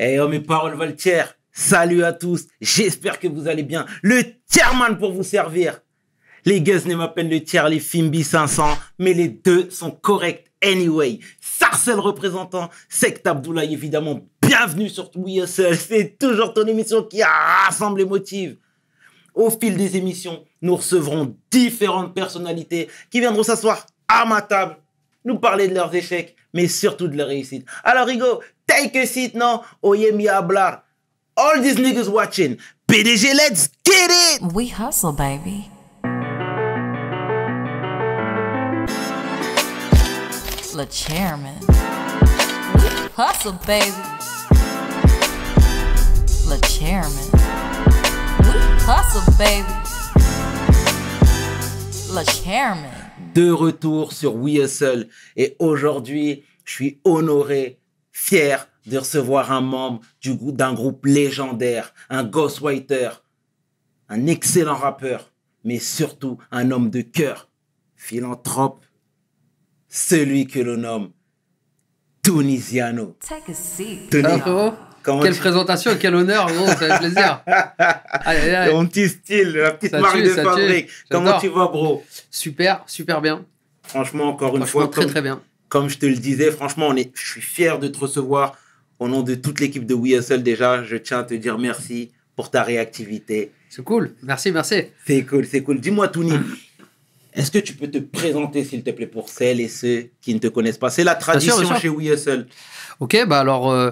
Eh hey, oh, mes paroles valent Salut à tous. J'espère que vous allez bien. Le Tierman pour vous servir. Les n'aiment ne peine le tiers, les Fimbi 500, mais les deux sont corrects anyway. Sarcel représentant, Sect Abdoulaye évidemment. Bienvenue sur WSL. C'est toujours ton émission qui rassemble les motifs. Au fil des émissions, nous recevrons différentes personnalités qui viendront s'asseoir à ma table, nous parler de leurs échecs, mais surtout de la réussite. Alors, Hugo, take a seat non? oye mi hablar. All these niggas watching. PDG, let's get it! We hustle, baby. Le chairman. Hustle, baby. Le chairman. We Hustle, baby. Le chairman de retour sur We Hustle et aujourd'hui, je suis honoré, fier de recevoir un membre du d'un groupe légendaire, un ghostwriter, un excellent rappeur, mais surtout un homme de cœur, philanthrope, celui que l'on nomme Tunisiano. Take a seat quelle présentation, quel honneur, gros, ça fait plaisir. allez, petit style, la petite marque de fabrique. Comment tu vas, bro Super, super bien. Franchement, encore une fois, très très bien. Comme je te le disais, franchement, on est, je suis fier de te recevoir au nom de toute l'équipe de WeHustle. Déjà, je tiens à te dire merci pour ta réactivité. C'est cool, merci, merci. C'est cool, c'est cool. Dis-moi, Tony, Est-ce que tu peux te présenter, s'il te plaît, pour celles et ceux qui ne te connaissent pas C'est la tradition chez WeHustle. Ok, bah alors, euh,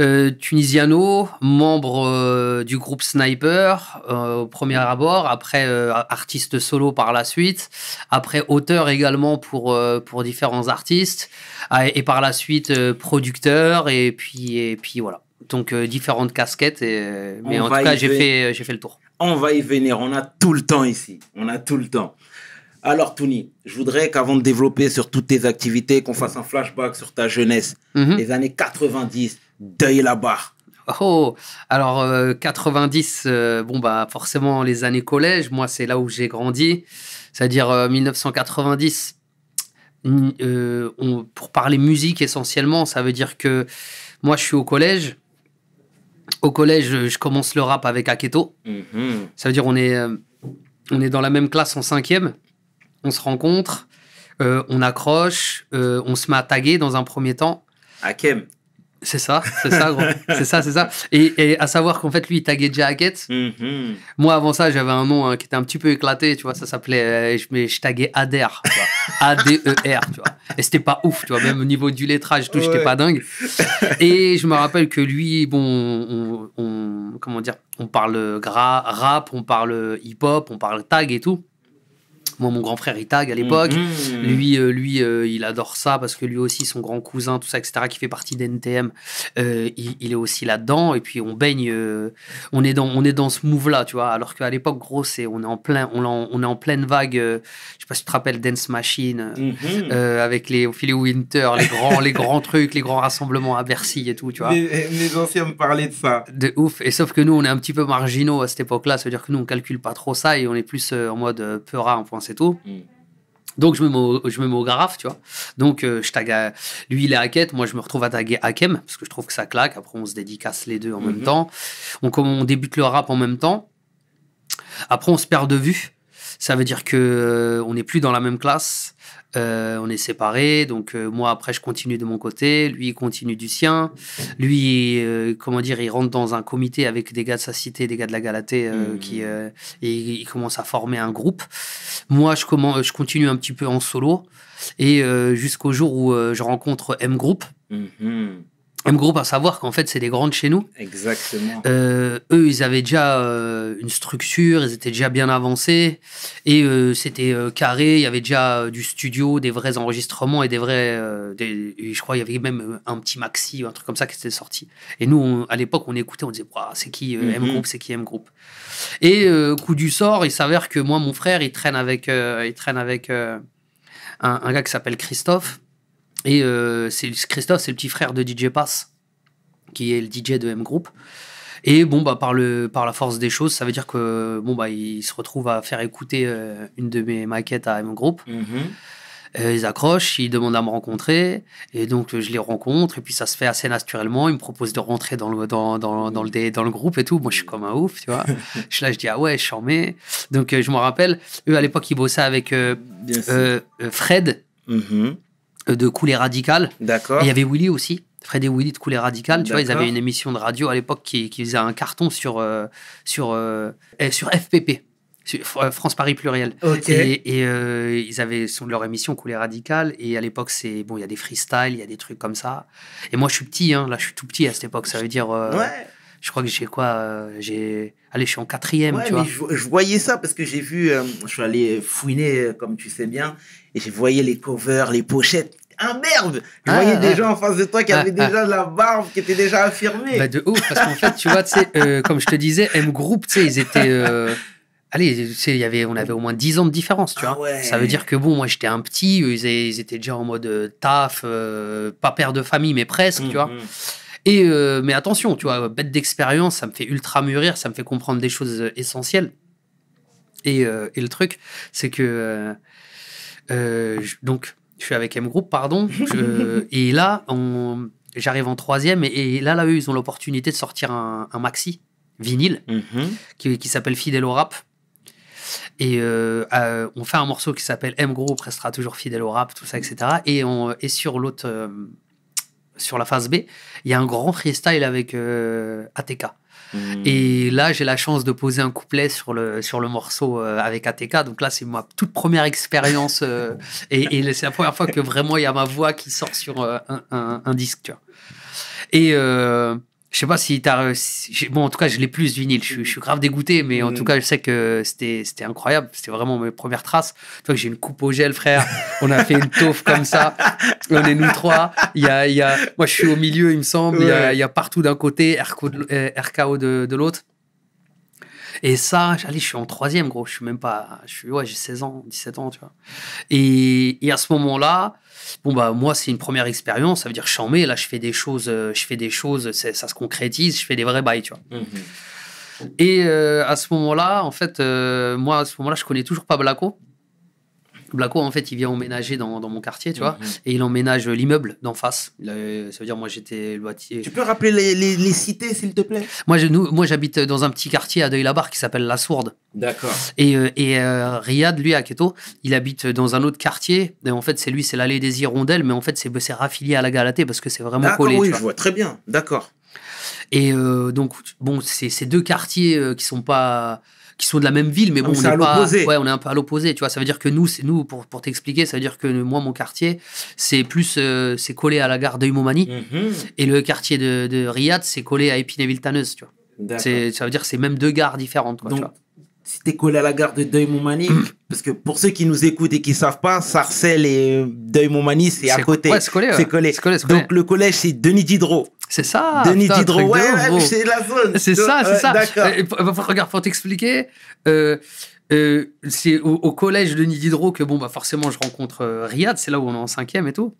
euh, Tunisiano, membre euh, du groupe Sniper euh, au premier abord, après artiste solo par la suite, après auteur également pour, pour différents artistes, ah, et, par la suite producteur, et puis, et puis voilà. Donc différentes casquettes, et, mais en tout cas j'ai fait, j'ai fait le tour. On va y venir, on a tout le temps ici, on a tout le temps. Alors, tony je voudrais qu'avant de développer sur toutes tes activités, qu'on fasse un flashback sur ta jeunesse, mhm. les années 90. Deuil là-bas. Oh, alors 90, euh, euh, bon bah forcément les années collège, moi c'est là où j'ai grandi, c'est-à-dire 1990. Euh, pour parler musique essentiellement, ça veut dire que moi je suis au collège. Au collège, je commence le rap avec Aketo. Mhm. Ça veut dire on est on est dans la même classe en cinquième, on se rencontre, on accroche, on se met à taguer dans un premier temps. Akem. C'est ça, c'est ça, gros. c'est ça, c'est ça. Et, à savoir qu'en fait, lui, il taguait Jacket. Mm-hmm. Moi, avant ça, j'avais un nom hein, qui était un petit peu éclaté, tu vois. Ça s'appelait, euh, je, mais je taguais Ader, A-D-E-R, tu vois. Et c'était pas ouf, tu vois. Même au niveau du lettrage, tout, j'étais pas dingue. Et je me rappelle que lui, bon, on, comment dire, on parle euh, rap, on parle euh, hip-hop, on parle tag et tout moi, mon grand frère, Itag, à mhm. l'époque. Lui, euh, lui euh, il adore ça parce que lui aussi, son grand cousin, tout ça, etc., qui fait partie d'NTM, euh, il, est aussi là-dedans. Et puis, on baigne, on, est dans, on est dans ce move-là, tu vois. Alors qu'à l'époque, gros, c'est, on, est en plein, on, est en pleine vague, je sais pas si tu te rappelles, Dance Machine, mhm. avec les Ophélie Winter, les grands, les grands trucs, les grands rassemblements à Bercy et tout, tu vois. Les, anciens me parlaient de ça. De ouf. Et sauf que nous, on est un petit peu marginaux à cette époque-là. Ça veut dire que nous, on calcule pas trop ça et on est plus en mode peu en 1.5 c'est tout. Mm. Donc, je me, mets au, je tu vois. Donc, euh, je tag à... lui, il est Hackett. Moi, je me retrouve à taguer Hakem, parce que je trouve que ça claque. Après, on se dédicace les deux en même mm-hmm. temps. On, on débute le rap en même temps. Après, on se perd de vue. Ça veut dire que euh, on n'est plus dans la même classe. Euh, on est séparés, donc euh, moi après je continue de mon côté, lui il continue du sien. Lui, euh, comment dire, il rentre dans un comité avec des gars de sa cité, des gars de la Galatée, mmh. qui et il commence à former un groupe. Moi je, commence, je continue un petit peu en solo et jusqu'au jour où je rencontre M Group. Mmh M-Group, à savoir qu'en fait, c'est des grandes chez nous. Exactement. Euh, eux, ils avaient déjà euh, une structure, ils étaient déjà bien avancés. Et euh, c'était carré, il y avait déjà du studio, des vrais enregistrements et des vrais. je crois qu'il y avait même un petit maxi, un truc comme ça qui était sorti. Et nous, à l'époque, on écoutait, on disait c'est qui M-Group, mhm. c'est qui M-Group Et coup du sort, il s'avère que moi, mon frère, il traîne avec, il traîne avec un, gars qui s'appelle Christophe et euh, c'est Christophe, c'est le petit frère de DJ Pass, qui est le DJ de M Group. Et bon, bah, par, le, par la force des choses, ça veut dire que bon, bah, il se retrouve à faire écouter euh, une de mes maquettes à M Group. Mm-hmm. Euh, ils accrochent, ils demandent à me rencontrer. Et donc, je les rencontre. Et puis, ça se fait assez naturellement. Ils me proposent de rentrer dans le, dans, dans, le, dans le groupe et tout. Moi, je suis comme un ouf, tu vois. je là, je dis, ah ouais, je mets. Donc, je me rappelle, eux, à l'époque, ils bossaient avec Fred. Mm-hmm. Euh, de Coulée Radical. D'accord. Il y avait Willy aussi. Fred et Willy de couler radical tu vois, ils avaient une émission de radio à l'époque qui, qui, faisait un carton sur, euh, sur, euh, eh, sur FPP. France Paris pluriel. Et, ils avaient leur émission Couler Radical. Et à l'époque, c'est bon, il y a des freestyles, il y a des trucs comme ça. Et moi, je suis petit, hein, là, je suis tout petit à cette époque. Ça veut dire. ouais je crois que j'ai quoi euh, j'ai allez je suis en quatrième tu vois je, voyais ça parce que j'ai vu euh, je suis allé fouiner euh, comme tu sais bien et j'ai voyé les covers les pochettes ah merde Je ah, voyais ah. des gens en face de toi qui ah, avaient déjà de la barbe, qui étaient déjà affirmés. Bah, de ouf, parce qu'en fait, tu vois, comme je te disais, M Group, tu sais, ils étaient... allez, tu sais, y avait, on avait au moins 10 ans de différence, tu vois. Ça veut dire que, bon, moi, j'étais un petit, ils, étaient déjà en mode taf, pas père de famille, mais presque, mmh, tu vois. Mmh. Euh, mais attention, tu vois, bête d'expérience, ça me fait ultra mûrir, ça me fait comprendre des choses euh, essentielles. Euh, et, le truc, c'est que donc je suis avec M Group, pardon, et là j'arrive en troisième, et, là là eux ils ont l'opportunité de sortir un, maxi vinyle mhm. qui, s'appelle Fidèle au rap. Et on fait un morceau qui s'appelle M Group restera toujours fidèle au rap, tout ça, etc. Et, on, est sur l'autre, sur la phase B, il y a un grand freestyle avec euh, ATK. Hmm. Et là, j'ai la chance de poser un couplet sur le, sur le morceau euh, avec ATK. Donc là, c'est ma toute première expérience euh, et, c'est la première fois que vraiment il y a ma voix qui sort sur un, disque. Et je sais pas si tu t'as. Bon, en tout cas, je l'ai plus vinyle. Je, je suis grave dégoûté, mais en tout mm. cas, je sais que c'était incroyable. C'était vraiment mes premières traces. Tu vois que j'ai une coupe au gel, frère. On a fait une taufe comme ça. On est nous trois. Il y a, il y a... Moi, je suis au milieu, il me semble. Il, y a, partout d'un côté, RKO euh, de, l'autre. Et ça, allez je suis en troisième, gros. Je suis même pas. Je suis, ouais, j'ai 16 ans, 17 ans, tu vois. Et, et à ce moment-là, bon bah moi c'est une première expérience, ça veut dire chambé, là je fais des choses, euh, je fais des choses, ça se concrétise, je fais des vrais bails, tu vois. Mhm. Et euh, à ce moment-là, en fait, euh, moi à ce moment-là, je connais toujours pas Blaco. Blaco, en fait, il vient emménager dans, mon quartier, tu vois, mhm. et il emménage l'immeuble d'en face. ça veut dire, moi, j'étais loitier. Tu peux rappeler les, cités, s'il te plaît Moi, je, nous, moi, j'habite dans un petit quartier à Deuil-la-Barre qui s'appelle La Sourde. D'accord. Et, euh, et euh, Riyad, lui, à Keto, il habite dans un autre quartier. en fait, c'est lui, c'est l'allée des Hirondelles, mais en fait, c'est raffilié à la Galatée parce que c'est vraiment collé. Oui, je vois très bien. D'accord. Et euh, donc, bon, c'est ces deux quartiers qui sont pas qui sont de la même ville, mais ah, bon, on est, pas, ouais, on est un peu à l'opposé, tu vois. Ça veut dire que nous, c'est nous pour, pour t'expliquer, ça veut dire que moi, mon quartier, c'est plus, euh, c'est collé à la gare de mhm. et le quartier de, Riyad, c'est collé à épinay ville tu vois. Ça veut dire que c'est même deux gares différentes. Quoi, si collé à la gare de Deuil-Montmagny, mm. parce que pour ceux qui nous écoutent et qui savent pas, Sarcelles et euh, Deuil-Montmagny, c'est à côté. c'est collé, collé. Donc le collège, c'est Denis Diderot. C'est ça. Denis Diderot, ouais, c'est la zone. C'est ça, c'est ça. D'accord. Regarde, pour t'expliquer, euh, euh, c'est au, collège Denis Diderot que, bon, bah forcément, je rencontre euh, Riyad, c'est là où on est en cinquième et tout.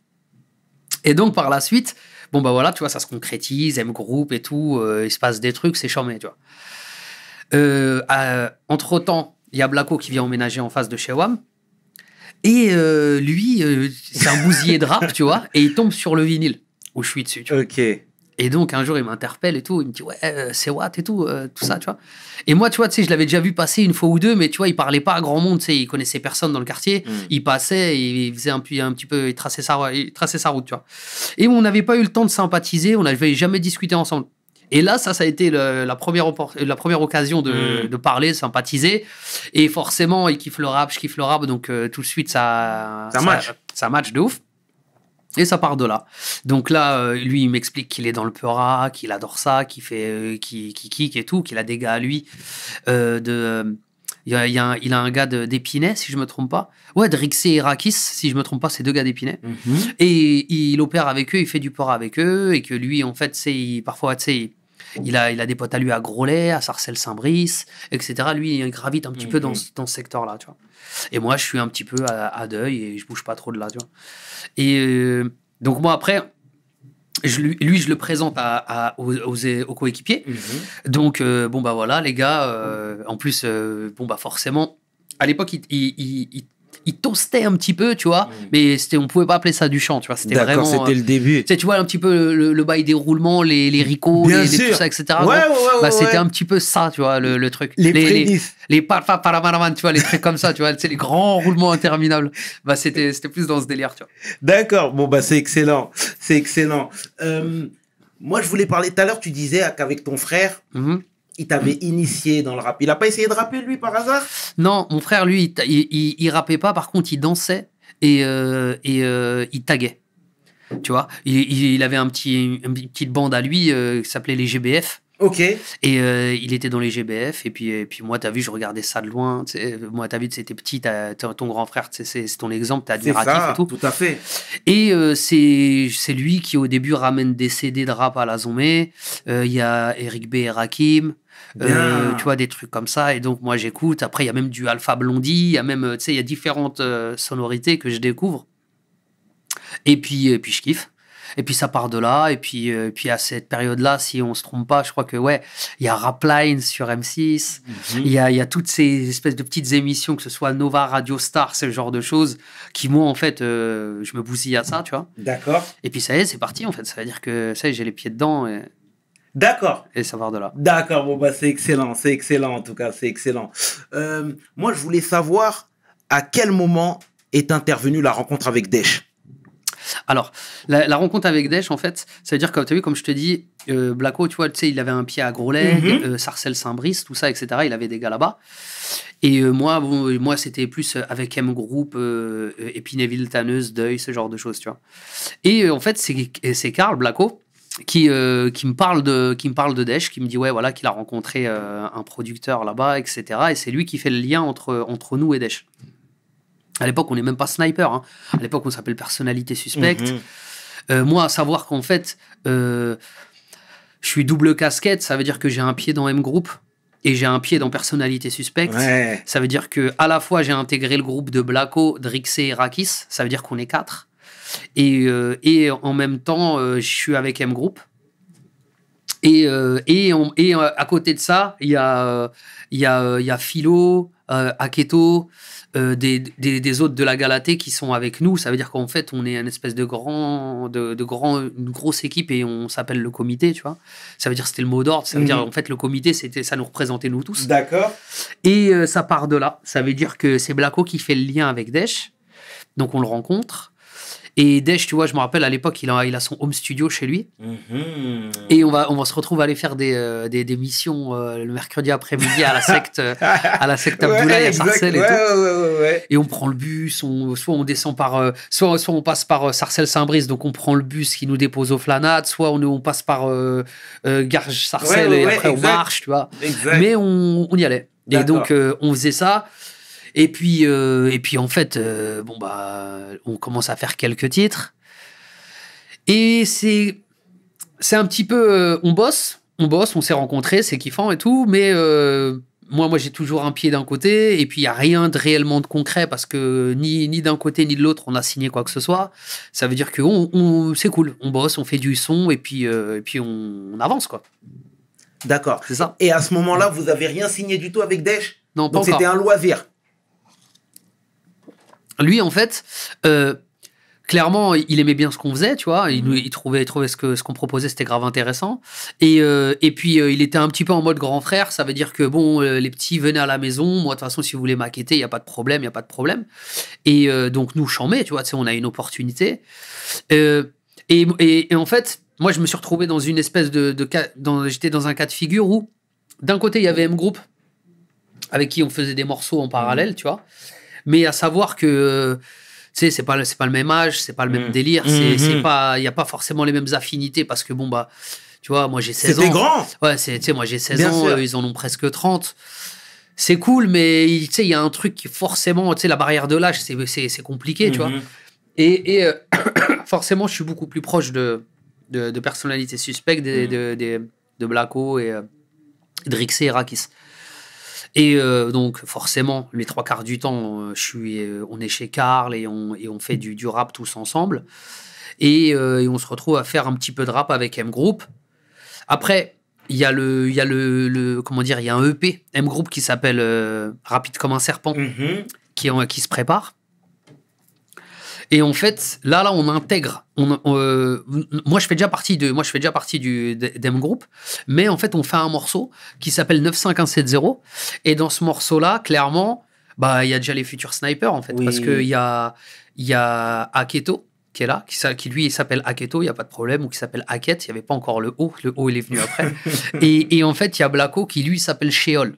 Et donc, par la suite, bon, bah voilà, tu vois, ça se concrétise, M groupe et tout, il se passe des trucs, c'est charmé, tu vois. Euh, entre-temps, il y a Blaco qui vient emménager en face de chez Wam. Et euh, lui, euh, c'est un bousier de rap, tu vois, et il tombe sur le vinyle où je suis dessus. Tu vois. Ok. Et donc, un jour, il m'interpelle et tout. Il me dit, ouais, c'est what et tout, tout ça, tu vois. Et moi, tu vois, tu sais, je l'avais déjà vu passer une fois ou deux, mais tu vois, il parlait pas à grand monde, tu sais, il connaissait personne dans le quartier. Hmm. Il passait, et il faisait un, un petit peu, il tracé sa, il traçait sa route, tu vois. Et on n'avait pas eu le temps de sympathiser, on n'avait jamais discuté ensemble. Et là, ça, ça a été la, première, la première occasion de, mm. parler, sympathiser. Et forcément, il kiffe le rap, je kiffe le rap, donc euh, tout de suite, ça, ça, match. ça match de ouf. Et ça part de là. Donc là, euh, lui, il m'explique qu'il est dans le Peura, qu'il adore ça, qu'il fait, euh, qu'il, kick et tout, qu'il a des gars à lui de il, a, a un, gars d'Épinay, si je me trompe pas. Ouais, Drixé et Rakis, si je me trompe pas, c'est deux gars d'Épinay. Mhm. Et il opère avec eux, il fait du port avec eux, et que lui, en fait, c'est parfois, tu sais, il a, il a des potes à lui à Grolet, à Sarcelles-Saint-Brice, etc. Lui, il gravite un petit peu dans, mhm. dans ce secteur-là, tu vois. Et moi, je suis un petit peu à, deuil et je bouge pas trop de là, tu vois. Et euh, donc, moi, après, lui, je le présente à, aux, coéquipiers. Mhm. Donc, euh, bon, bah voilà, les gars, euh, en plus, euh, bon, bah forcément, à l'époque, il il toastait un petit peu, tu vois, mm. mais c'était, on pouvait pas appeler ça du chant, tu vois, c'était vraiment. c'était le début. Euh, tu vois, un petit peu le, bail des roulements, les, les les, ça, etc. Ouais, ouais, ouais, bah, c'était un petit peu ça, tu vois, le, le truc. Les, les, les, tu vois, les trucs comme ça, tu vois, les grands roulements interminables. Bah, c'était, c'était plus dans ce délire, tu vois. D'accord, bon, bah, c'est excellent, c'est excellent. Euh, moi, je voulais parler tout à l'heure, tu disais qu'avec ton frère, mm-hmm il t'avait mm. initié dans le rap. Il n'a pas essayé de rapper, lui, par hasard Non, mon frère, lui, il, il, rappait pas. Par contre, il dansait et, euh, et euh, il taguait. Tu vois il, avait un petit, une petite bande à lui euh, qui s'appelait les GBF. Ok. Et il était dans les GBF. Et puis, et puis moi, as vu, je regardais ça de loin. Moi, Moi, as vu, c'était petit. ton grand frère, c'est ton exemple. tu admiratif ça, et tout. Tout à fait. Et c'est lui qui, au début, ramène des CD de rap à la Zomé. Il y a Eric B. et Rakim. Euh, tu vois, des trucs comme ça. Et donc, moi, j'écoute. Après, il y a même du Alpha Blondie, il y a même, euh, tu sais, il y a différentes euh, sonorités que je découvre. Et puis, et puis je kiffe. Et puis ça part de là. Et puis, puis à cette période-là, si on se trompe pas, je crois que ouais, il y a Rapline sur M6. Mhm. Il y, a, y, a, toutes ces espèces de petites émissions, que ce soit Nova, Radio Star, ce genre de choses, qui moi en fait, je me bousille à ça, tu vois. D'accord. Et puis ça y est, c'est parti en fait. Ça veut dire que ça, j'ai les pieds dedans. Et... D'accord. Et savoir de là. D'accord, bon, bah, c'est excellent, c'est excellent en tout cas, c'est excellent. Euh, moi, je voulais savoir à quel moment est intervenue la rencontre avec Desch. Alors, la, rencontre avec Desch, en fait, ça veut dire, que, tu as vu, comme je te dis, euh, Blaco, tu vois, tu sais, il avait un pied à Groslay, mhm. euh, Sarcelles Saint-Brice, tout ça, etc. Il avait des gars là-bas. Et moi, moi c'était plus avec M Group, Épinéville, Tanneuse, Deuil, ce genre de choses, tu vois. Et en fait, c'est Carl Blacko qui, euh, qui, me parle de, qui me parle de Desch, qui me dit ouais, voilà, qu'il a rencontré euh, un producteur là-bas, etc. Et c'est lui qui fait le lien entre, entre nous et Desch. À l'époque, on n'est même pas sniper. Hein. À l'époque, on s'appelle personnalité suspecte. Mhm. Euh, moi, à savoir qu'en fait, je suis double casquette, ça veut dire que j'ai un pied dans M Group et j'ai un pied dans personnalité suspecte. Ça veut dire que à la fois j'ai intégré le groupe de Blacko, Drixé et Rakis. Ça veut dire qu'on est quatre. Euh, et, en même temps, euh, je suis avec M Group. Et, euh, et, et à côté de ça, il y a, y, a, y a Philo, Aketo, des, des, des, autres de la Galatée qui sont avec nous. Ça veut dire qu'en fait, on est une espèce de grand, de, de grand, une grosse équipe et on s'appelle le comité, tu vois. Ça veut dire c'était le mot d'ordre. Ça veut mmh. dire en fait le comité, c'était ça nous représentait nous tous. D'accord. Et ça part de là. Ça veut dire que c'est Blacko qui fait le lien avec Desch. Donc on le rencontre. Et Desch, tu vois, je me rappelle à l'époque, il a, il a son home studio chez lui. Mhm. Et on va, on va se retrouver à aller faire des, euh, des, des missions euh, le mercredi après-midi à la secte, à la secte Abdoulaye à Sarcelles et tout. et on prend le bus, soit on descend par, euh, soit, soit on passe par euh, saint brice donc on prend le bus qui nous dépose au Flanade, soit on, on passe par Garges-Sarcelles et après on marche, tu vois. Mais on, y allait. Et donc, on faisait ça. Et puis, euh, et puis en fait, euh, bon bah, on commence à faire quelques titres. Et c'est, c'est un petit peu, euh, on bosse, on bosse, on s'est rencontrés, c'est kiffant et tout, mais moi, moi j'ai toujours un pied d'un côté et puis il n'y a rien de réellement de concret parce que ni, ni d'un côté ni de l'autre on a signé quoi que ce soit. Ça veut dire que on, c'est cool, on bosse, on fait du son et puis, et puis on, avance quoi. D'accord. C'est ça. Et à ce moment-là, vous avez rien signé du tout avec Desch Non, pas Donc c'était un loisir lui, en fait, euh, clairement, il aimait bien ce qu'on faisait, tu vois. Il, mhm. trouvait, ce qu'on ce qu'on proposait, c'était grave intéressant. Et, euh, puis, euh, il était un petit peu en mode grand frère. Ça veut dire que, bon, les petits venaient à la maison. Moi, de toute façon, si vous voulez maqueter, il n'y a pas de problème, il n'y a pas de problème. Et donc, nous, chambé, tu vois, on a une opportunité. Et, en fait, moi, je me suis retrouvé dans une espèce de. cas, de J'étais dans un cas de figure où, d'un côté, il y avait M Group, avec qui on faisait des morceaux en parallèle, mhm. tu vois. Mais à savoir que c'est pas, c'est pas le même âge, c'est pas le même mm. délire, mm-hmm. c'est, pas, il n'y a pas forcément les mêmes affinités parce que bon, bah, tu vois, moi j'ai 16 ans. grand Ouais, tu sais, moi j'ai 16 ans, euh, ils en ont presque 30. C'est cool, mais tu sais, il y a un truc qui forcément, tu sais, la barrière de l'âge, c'est, c'est, compliqué, tu vois. Mm-hmm. Et, euh, forcément, je suis beaucoup plus proche de, de, personnalités suspectes, des, mm. de, des, de et euh, de et Rakis. Et euh, donc, forcément, les trois quarts du temps, euh, je suis, euh, on est chez Karl et on, fait du, rap tous ensemble. Et, on se retrouve à faire un petit peu de rap avec M Group. Après, il y a le, il y a le, comment dire, il y a un EP M Group qui s'appelle Rapide comme un serpent, mm-hmm. qui se prépare. Et en fait, là, là, on intègre. On, euh, moi, je fais déjà partie de, moi, je fais déjà partie du dem groupe, mais en fait, on fait un morceau qui s'appelle 95170. Et dans ce morceau-là, clairement, bah, il y a déjà les futurs snipers en fait, parce que il y a, il y a Aketo qui est là, qui, qui lui s'appelle Aketo, il n'y a pas de problème, ou qui s'appelle Aket, il n'y avait pas encore le O, le O il est venu après. et, en fait, il y a Blacko qui lui s'appelle Sheol.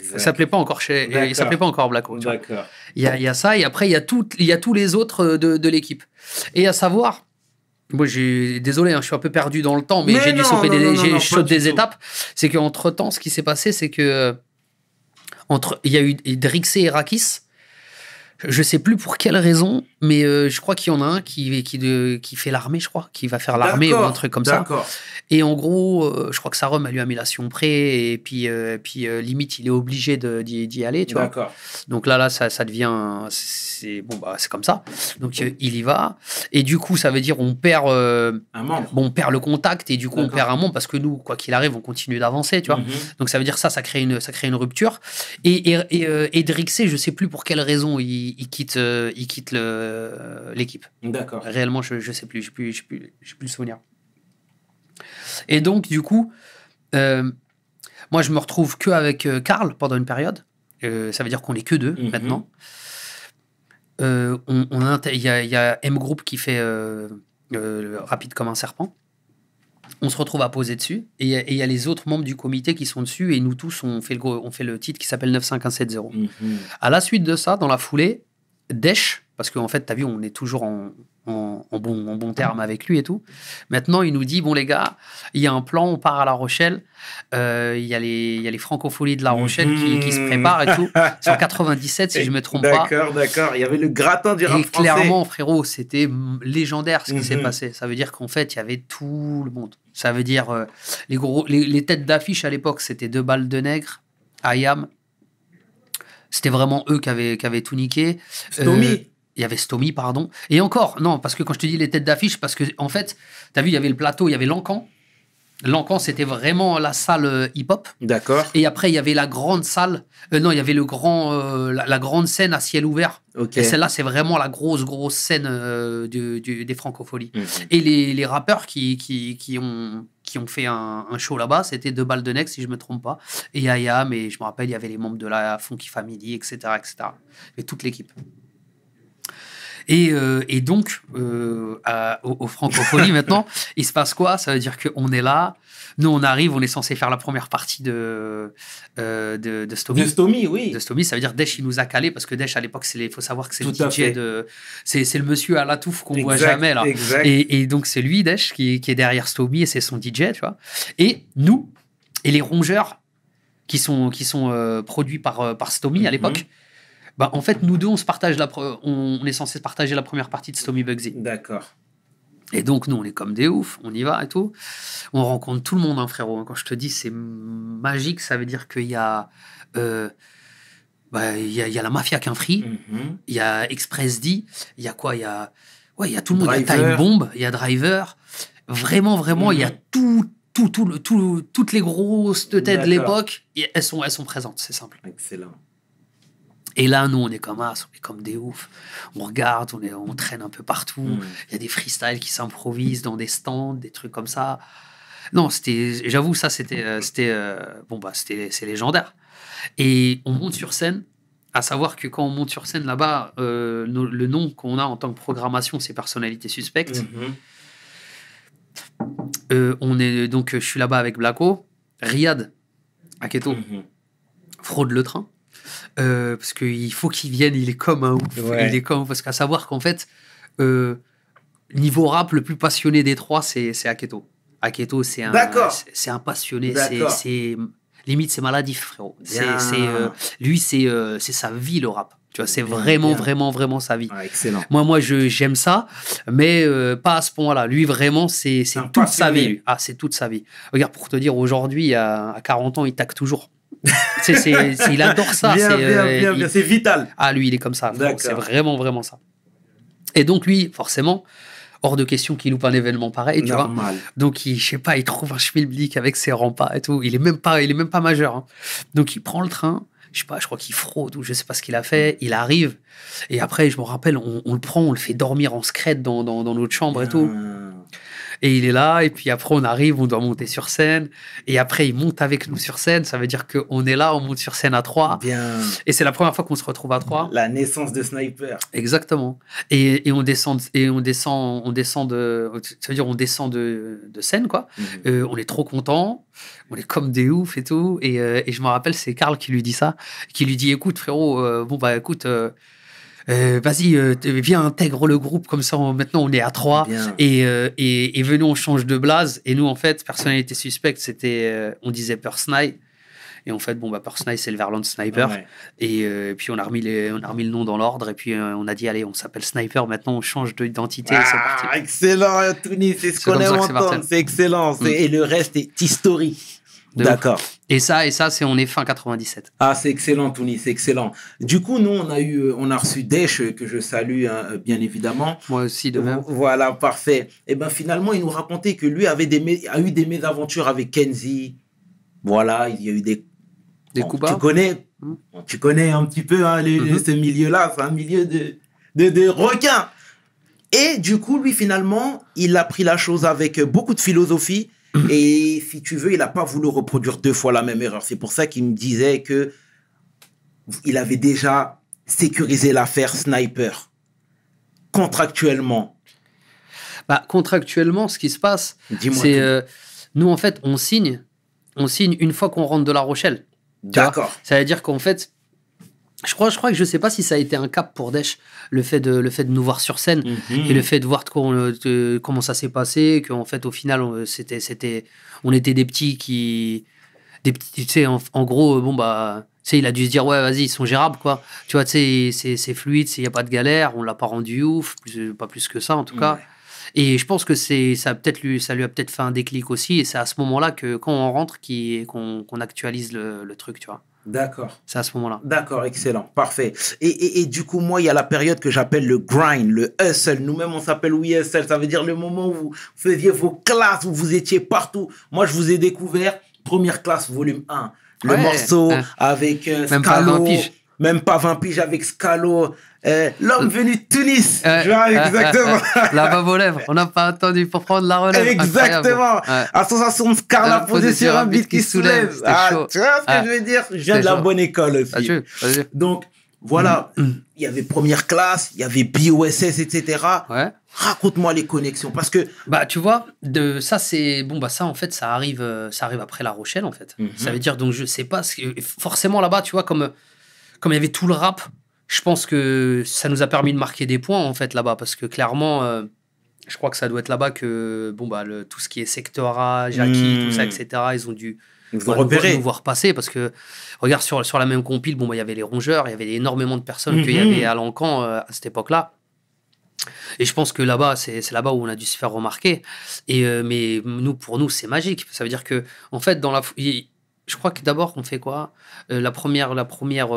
Ça s'appelait pas encore chez, il s'appelait pas encore Blacko. D'accord. Il y a, ça et après il y a tout, il y a tous les autres euh, de, l'équipe. Et à savoir, moi, j'ai désolé, hein, je suis un peu perdu dans le temps, mais, j'ai dû sauter des, étapes. C'est qu'entre temps, ce qui s'est passé, c'est que entre il y a eu Drixé et Rakis. Je ne sais plus pour quelle raison. Mais euh, je crois qu'il y en a un qui, qui, qui fait l'armée, je crois, qui va faire l'armée ou un truc comme ça. Et en gros, euh, je crois que ça Rome a lui a près et puis, euh, puis limite, il est obligé d'y aller, tu vois. Donc là, là, ça, ça devient. C'est bon, bah, c'est comme ça. Donc il y va. Et du coup, ça veut dire on perd. un membre. Bon, on perd le contact et du coup, on perd un membre parce que nous, quoi qu'il arrive, on continue d'avancer, tu vois. Mhm. Donc ça veut dire ça, ça crée une, ça crée une rupture. Et, et, et, Drixé, je sais plus pour quelle raison il, quitte, il quitte le euh, l'équipe. D'accord. Réellement, je ne sais plus, je n'ai plus, plus, le souvenir. Et donc, du coup, euh, moi, je me retrouve que avec euh, Karl pendant une période. ça veut dire qu'on n'est que deux mhm. maintenant. Il on, on y, a, y, a M Group qui fait rapide comme un serpent on se retrouve à poser dessus. Et il y a les autres membres du comité qui sont dessus. Et nous tous, on fait le, on fait le titre qui s'appelle 95170. Mhm. À la suite de ça, dans la foulée, Desch, parce qu'en fait, tu as vu, on est toujours en, en, bon, ah. terme avec lui et tout. Maintenant, il nous dit, bon les gars, il y a un plan, on part à La Rochelle, euh, il, y a les, il y a les francopholies de La Rochelle qui, se mhm. préparent et tout. C'est 97, si je ne me trompe pas. D'accord, d'accord, il y avait le gratin du rap Et clairement, frérot, c'était légendaire ce qui s'est mhm. passé. Ça veut dire qu'en fait, il y avait tout le monde. Ça veut dire, euh, les, gros, les, têtes d'affiche à l'époque, c'était deux balles de nègre, Ayam, c'était vraiment eux qui avaient, tout niqué. Stomy. Euh, il y avait Stomy, pardon. Et encore, non, parce que quand je te dis les têtes d'affiche, parce que en fait, as vu, il y avait le plateau, il y avait l'encan. L'encan, c'était vraiment la salle euh, hip-hop. D'accord. Et après, il y avait la grande salle. Euh, non, il y avait le grand, euh, la, grande scène à ciel ouvert. Et celle-là, c'est vraiment la grosse, grosse scène des francopholies. Mhm. Et les, les rappeurs qui, qui, qui, ont, qui ont fait un, show là-bas, c'était Deux Balles de Nex, si je ne me trompe pas. Et Aya, mais je me rappelle, il y avait les membres de la Funky Family, etc. etc. et toute l'équipe. Euh, et, donc, euh, au à, maintenant, il se passe quoi Ça veut dire qu'on est là, nous on arrive, on est censé faire la première partie de, euh, de, de Stomy. De Stomy, oui. De Stomy, ça veut dire Desch, il nous a calé, parce que Desh à l'époque, il faut savoir que c'est le DJ de. C'est le monsieur à la touffe qu'on voit jamais, là. Et, donc, c'est lui, Desh, qui, est derrière Stomy, et c'est son DJ, tu vois. Et nous, et les rongeurs qui sont, qui sont euh, produits par, par Stomy à mhm. l'époque bah, en fait, nous deux, on, se partage la on est censé partager la première partie de Stomy Bugsy. D'accord. Et donc, nous, on est comme des oufs, on y va et tout. On rencontre tout le monde, hein, frérot. Hein. Quand je te dis c'est magique, ça veut dire qu'il y a. Euh, bah, il, y a, la mafia qu'un free, mm-hmm. il y a Express D, il y a quoi Il y a, ouais, il y a tout le monde. Il y a Time Bomb, il y a Driver. Vraiment, vraiment, il y a mm-hmm. tout, tout, tout, tout, toutes les grosses têtes de l'époque. Elles sont, elles sont présentes, c'est simple. Excellent. Et là, nous, on est comme as, ah, on est comme des oufs. On regarde, on, traîne un peu partout. Hmm. Il y a des freestyles qui s'improvisent dans des stands, des trucs comme ça. Non, c'était, j'avoue, ça, c'était, euh, c'était, euh, bon bah, c'était, c'est légendaire. Et on monte sur scène. À savoir que quand on monte sur scène là-bas, euh, le nom qu'on a en tant que programmation, c'est personnalité suspecte. Mhm. on est donc, je suis là-bas avec blaco Riyad, Aketo, mhm. Fraude le train. Euh, parce qu'il faut qu'il vienne, il est comme un ouf, il est comme, parce qu'à savoir qu'en fait, euh, niveau rap, le plus passionné des trois, c'est Aketo. Aketo, c'est un, c'est un passionné, c'est limite c'est maladif, frérot. C'est, euh, lui, c'est, c'est sa vie le rap. Tu vois, c'est vraiment, vraiment, vraiment sa vie. excellent. Moi, moi, je, j'aime ça, mais pas à ce point-là. Lui, vraiment, c'est, toute sa vie. Ah, c'est toute sa vie. Regarde, pour te dire, aujourd'hui, à, 40 ans, il taque toujours c'est il adore ça. Euh, c'est vital. Ah, lui, il est comme ça. C'est vraiment, vraiment ça. Et donc, lui, forcément, hors de question qu'il loupe un événement pareil, tu vois. Donc, il, je sais pas, il trouve un schmilblick avec ses rempas et tout. Il est même pas, il est même pas majeur. Hein. Donc, il prend le train. Je sais pas, je crois qu'il fraude ou je sais pas ce qu'il a fait. Il arrive. Et après, je me rappelle, on, le prend, on le fait dormir en secrète dans, dans, notre chambre et tout. Et il est là, et puis après, on arrive, on doit monter sur scène. Et après, il monte avec nous sur scène. Ça veut dire que on est là, on monte sur scène à trois. Bien. Et c'est la première fois qu'on se retrouve à trois. La naissance de Sniper. Exactement. Et, on descend, et on descend, on descend de, ça veut dire on descend de, scène, quoi. Mhm. Euh, on est trop content. On est comme des oufs et tout. Et, euh, je me rappelle, c'est Carl qui lui dit ça, qui lui dit, écoute, frérot, euh, bon, bah, écoute, euh, vas-y, euh, viens, intègre le groupe, comme ça, maintenant, on est à trois. Eh euh, et, et, venons, on change de blase. Et nous, en fait, personnalité suspecte, c'était, on disait Persnay », Et en fait, bon, bah, c'est le Verland Sniper. Et, puis, on a, remis on a le nom dans l'ordre. Et puis, on a dit, allez, on s'appelle Sniper. Maintenant, on change d'identité. Ah, excellent, Tony, c'est ce qu'on aime entendre. C'est excellent. Mm. Et le reste est historique. D'accord. Et ça, et ça, c'est on est fin 97. Ah, c'est excellent, Tony, c'est excellent. Du coup, nous, on a eu, on a reçu Desch que je salue hein, euh, bien évidemment. Moi aussi, de même. Voilà, parfait. Et eh ben finalement, il nous racontait que lui avait des a eu des mésaventures avec Kenzie. Voilà, il y a eu des des bon, Tu connais, hum. tu connais un petit peu hein, mm-hmm. ce milieu-là, c'est un milieu de de, de requins. Et du coup, lui, finalement, il a pris la chose avec beaucoup de philosophie et si tu veux, il n'a pas voulu reproduire deux fois la même erreur. C'est pour ça qu'il me disait que il avait déjà sécurisé l'affaire Sniper contractuellement. Bah, contractuellement, ce qui se passe, c'est euh, nous en fait, on signe, on signe une fois qu'on rentre de La Rochelle. D'accord. Ça veut dire qu'en fait, je crois, je crois que je sais pas si ça a été un cap pour Desch, le fait de, le fait de nous voir sur scène mhm. et le fait de voir euh, comment ça s'est passé, qu'en fait, au final, on, euh, c'était, c'était, on était des petits qui. Des tu sais, en, gros, euh, bon, bah. Tu sais, il a dû se dire, ouais, vas-y, ils sont gérables, quoi. Tu vois, c'est, fluide, il n'y a pas de galère, on l'a pas rendu ouf, pas plus que ça, en tout cas. Et je pense que c'est, ça, peut-être lui, ça lui a peut-être fait un déclic aussi, et c'est à ce moment-là que, quand on rentre, qui, qu'on, qu'on actualise le truc, tu vois. D'accord. C'est à ce moment-là. D'accord, excellent, parfait. Et, du coup, moi, il y a la période que j'appelle le grind, le hustle. Nous-mêmes, on s'appelle oui hustle. Ça veut dire le moment où vous faisiez vos classes, où vous étiez partout. Moi, je vous ai découvert première classe, volume 1. Le morceau ah. avec euh, Même Pas 20 piges. Même pas 20 piges avec Scalo, euh, l'homme venu de Tunis. tu euh, vois, euh, exactement. la bave aux lèvres. On n'a pas attendu pour prendre la relève. Exactement. la À sensation de Carla sur un beat qui soulève. Ah, tu vois ce que ah, je veux dire Je viens de la bonne école Fille. Donc, voilà. Mm. Il y avait première classe, il y avait BOSS, etc. Raconte-moi les connexions. Parce que. Bah, tu vois, de, ça, c'est. Bon, bah, ça, en fait, ça arrive, ça arrive après La Rochelle, en fait. Mhm. Ça veut dire, donc, je sais pas. Forcément, là-bas, tu vois, comme comme il y avait tout le rap je pense que ça nous a permis de marquer des points en fait là-bas parce que clairement, euh, je crois que ça doit être là-bas que bon bah tout ce qui est secteur A, Jackie, tout ça, hmm. etc. Ils ont dû repérer, nous voir passer parce que regarde sur sur la même compile, bon bah il y avait les rongeurs, il y avait énormément de personnes qu'il y mhm. avait à l'encamp euh, à cette époque-là. Et je pense que là-bas, c'est là-bas où on a dû se faire remarquer. Et euh, mais nous, pour nous, c'est magique. Ça veut dire que en fait, dans la, je crois que d'abord on fait quoi La première, la première,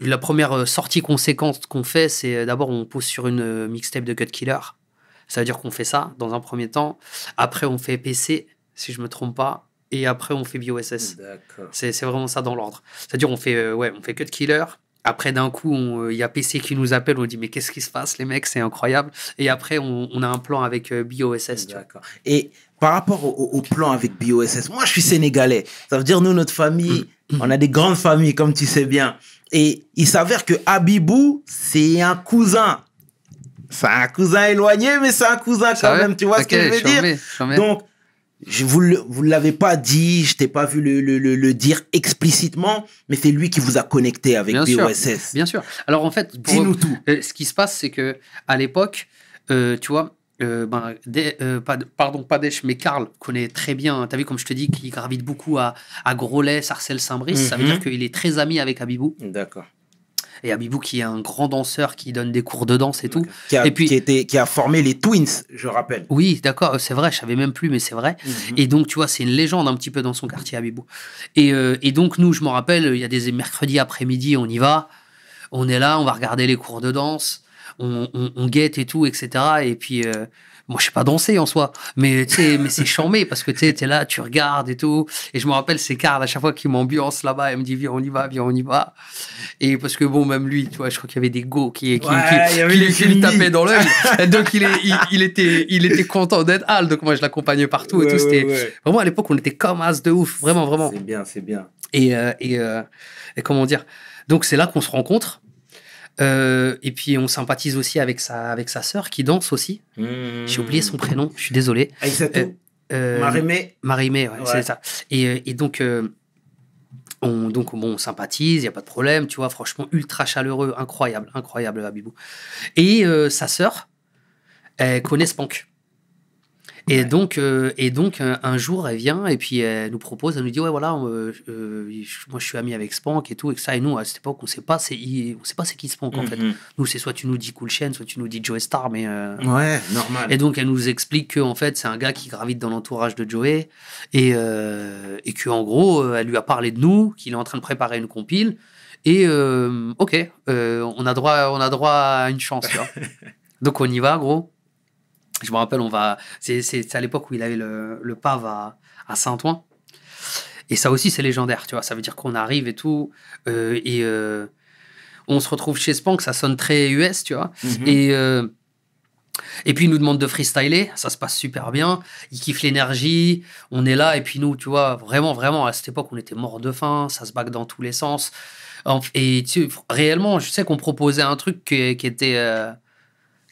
la première euh, sortie conséquente qu'on fait, c'est euh, d'abord on pose sur une euh, mixtape de Cut Killer. Ça veut dire qu'on fait ça dans un premier temps. Après, on fait PC, si je me trompe pas. Et après, on fait BioSS. C'est vraiment ça dans l'ordre. C'est-à-dire, on fait, ouais, on fait Cut Killer. Après, d'un coup, il y a PC qui nous appelle. On dit, mais qu'est-ce qui se passe, les mecs C'est incroyable. Et après, on, a un plan avec BioSS. Et par rapport au, au, plan avec BioSS, moi, je suis sénégalais. Ça veut dire, nous, notre famille, mm. on a des grandes familles, comme tu sais bien. Et il s'avère que Habibou, c'est un cousin. C'est un cousin éloigné, mais c'est un cousin quand même, tu vois ce que je veux dire Donc, je vous ne l'avez pas dit, je t'ai pas vu le, le, le, dire explicitement, mais c'est lui qui vous a connecté avec bien BOSS. bien sûr. Alors en fait, nous tout. Euh, ce qui se passe, c'est que à l'époque, euh, tu vois, euh, ben, euh, pardon, pas Desch, mais Karl connaît très bien. Tu as vu, comme je te dis, qu'il gravite beaucoup à, à Grolet, Sarcelles, Saint-Brice. Ça veut mhm. dire qu'il est très ami avec Abibou. D'accord. Et Abibou, qui est un grand danseur, qui donne des cours de danse et tout. Qui a, qui, a formé les Twins, je rappelle. Oui, d'accord, euh, c'est vrai, je savais même plus, mais c'est vrai. Mhm. Et donc, tu vois, c'est une légende un petit peu dans son quartier, Abibou. Et, et donc, nous, je m'en rappelle, il y a des mercredis après-midi, on y va. On est là, on va regarder les cours de danse on, on, on, guette et tout, etc. Et puis, moi, euh, je sais pas danser en soi, mais tu mais c'est charmé parce que tu es là, tu regardes et tout. Et je me rappelle, c'est Karl à chaque fois qu'il m'ambiance là-bas, il me dit, viens, on y va, viens, on y va. Et parce que bon, même lui, tu vois, je crois qu'il y avait des go qui, qui, qui lui tapaient dans l'œil. donc, il, est, il, était, il était content d'être Al. Donc, moi, je l'accompagnais partout et tout. vraiment à l'époque, on était comme as de ouf, vraiment, vraiment. C'est bien, c'est bien. Et, euh, et, euh, et comment dire? Donc, c'est là qu'on se rencontre. Euh, et puis on sympathise aussi avec sa, avec sa sœur qui danse aussi. Mmh. J'ai oublié son prénom, je suis désolé. Marie euh, euh, Marimé. Marimé, ouais, c'est ça. Et, donc, on, donc bon, on sympathise, il n'y a pas de problème, tu vois, franchement, ultra chaleureux, incroyable, incroyable, Abibou. Et sa sœur, elle connaît Spank. Euh, et donc, et donc un, jour, elle vient et puis elle nous propose, elle nous dit ouais voilà, euh, euh, moi je suis ami avec Spank et tout et que ça. Et nous à cette époque, on sait pas c'est on sait pas c'est qui Spank en fait. Mhm. Nous c'est soit tu nous dis Cool Chain, soit tu nous dis Joey Star, mais ouais normal. Et donc elle nous explique que en fait c'est un gars qui gravite dans l'entourage de Joey et et que en gros elle lui a parlé de nous, qu'il est en train de préparer une compile. Et ok, on a droit on a droit à une chance. tu vois. donc on y va gros. Je me rappelle, on va, c'est à l'époque où il avait le, le PAV à, Saint-Ouen. Et ça aussi, c'est légendaire, tu vois. Ça veut dire qu'on arrive et tout. Euh, et euh, on se retrouve chez Spank, ça sonne très US, tu vois. Mhm. Et. Euh, et puis, il nous demande de freestyler, ça se passe super bien. Il kiffe l'énergie, on est là. Et puis, nous, tu vois, vraiment, vraiment, à cette époque, on était mort de faim, ça se bague dans tous les sens. Et tu, réellement, je sais qu'on proposait un truc qui était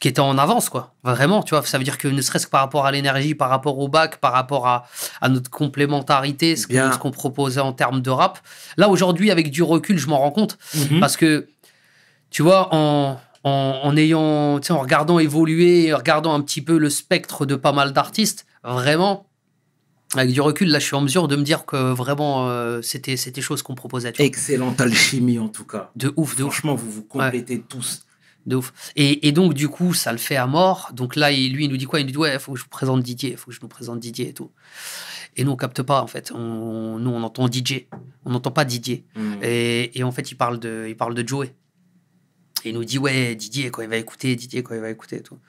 était en avance, quoi. Vraiment, tu vois, ça veut dire que ne serait-ce que par rapport à l'énergie, par rapport au bac, par rapport à, à notre complémentarité, ce qu'on proposait en termes de rap. Là, aujourd'hui, avec du recul, je m'en rends compte. Mhm. Parce que, tu vois, en, en, ayant, en regardant évoluer, regardant un petit peu le spectre de pas mal d'artistes, vraiment, avec du recul, là, je suis en mesure de me dire que vraiment, euh, c'était, c'était chose qu'on proposait. Excellente alchimie, en tout cas. De ouf, de Franchement, vous vous complétez tous de ouf. Et, donc, du coup, ça le fait à mort. Donc là, lui, il nous dit quoi Il nous dit Ouais, il faut que je vous présente Didier, il faut que je vous présente Didier et tout. Et nous, on capte pas, en fait. On, nous, on entend DJ. On n'entend pas Didier. Hmm. Et, en fait, il parle de, il parle de Joey. Et il nous dit Ouais, Didier, quand il va écouter, Didier, quand il va écouter et tout.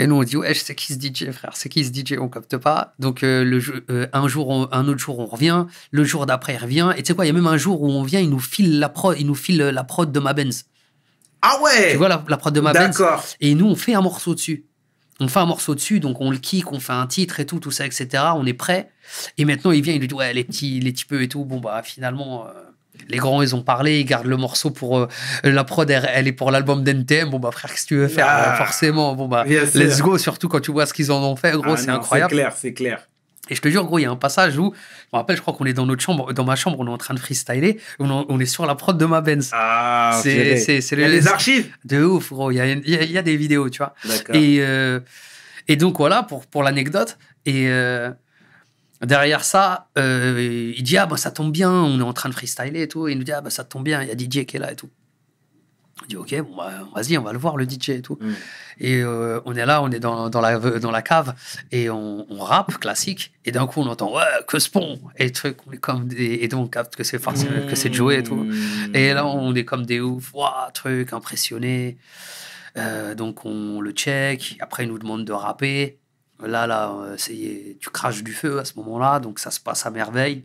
Et nous, on dit, ouais, c'est qui ce DJ, frère C'est qui ce DJ On capte pas. Donc, euh, le euh, un jour, un autre jour, on revient. Le jour d'après, il revient. Et tu sais quoi, il y a même un jour où on vient, il nous file la prod, il nous file la prod de ma Benz. Ah ouais Tu vois la, prod de ma D'accord. Et nous, on fait un morceau dessus. On fait un morceau dessus, donc on le kick, on fait un titre et tout, tout ça, etc. On est prêt. Et maintenant, il vient, il lui dit Ouais, les petits, les peu et tout. Bon, bah, finalement. Euh, les grands, ils ont parlé, ils gardent le morceau pour euh, la prod, elle, est pour l'album d'NTM. Bon, bah, frère, qu'est-ce que tu veux faire ah. Forcément, bon, bah, let's go, surtout quand tu vois ce qu'ils en ont fait, gros, ah c'est incroyable. C'est clair, c'est clair. Et je te jure, gros, il y a un passage où, je me rappelle, je crois qu'on est dans notre chambre, dans ma chambre, on est en train de freestyler, on, on est sur la prod de ma Benz. Ah, c'est, les, archives. De ouf, gros, il y a, des vidéos, tu vois. Et, euh, et donc, voilà, pour, pour l'anecdote. Et euh, derrière ça, euh, il dit, ah, bah, ça tombe bien, on est en train de freestyler et tout. Et il nous dit, ah, bah, ça tombe bien, il y a Didier qui est là et tout. On dit ok, bah, vas-y, on va le voir le DJ et tout. Mm. Et euh, on est là, on est dans, la, dans la cave et on, rappe classique. Et d'un coup, on entend ouais, que ce pont et truc comme des, et donc on que c'est que c'est joué et tout. Et là, on est comme des ouf, ouah, truc impressionné. Euh, donc on le check. Après, il nous demande de rapper. Là, là, euh, c'est tu craches du feu à ce moment-là, donc ça se passe à merveille.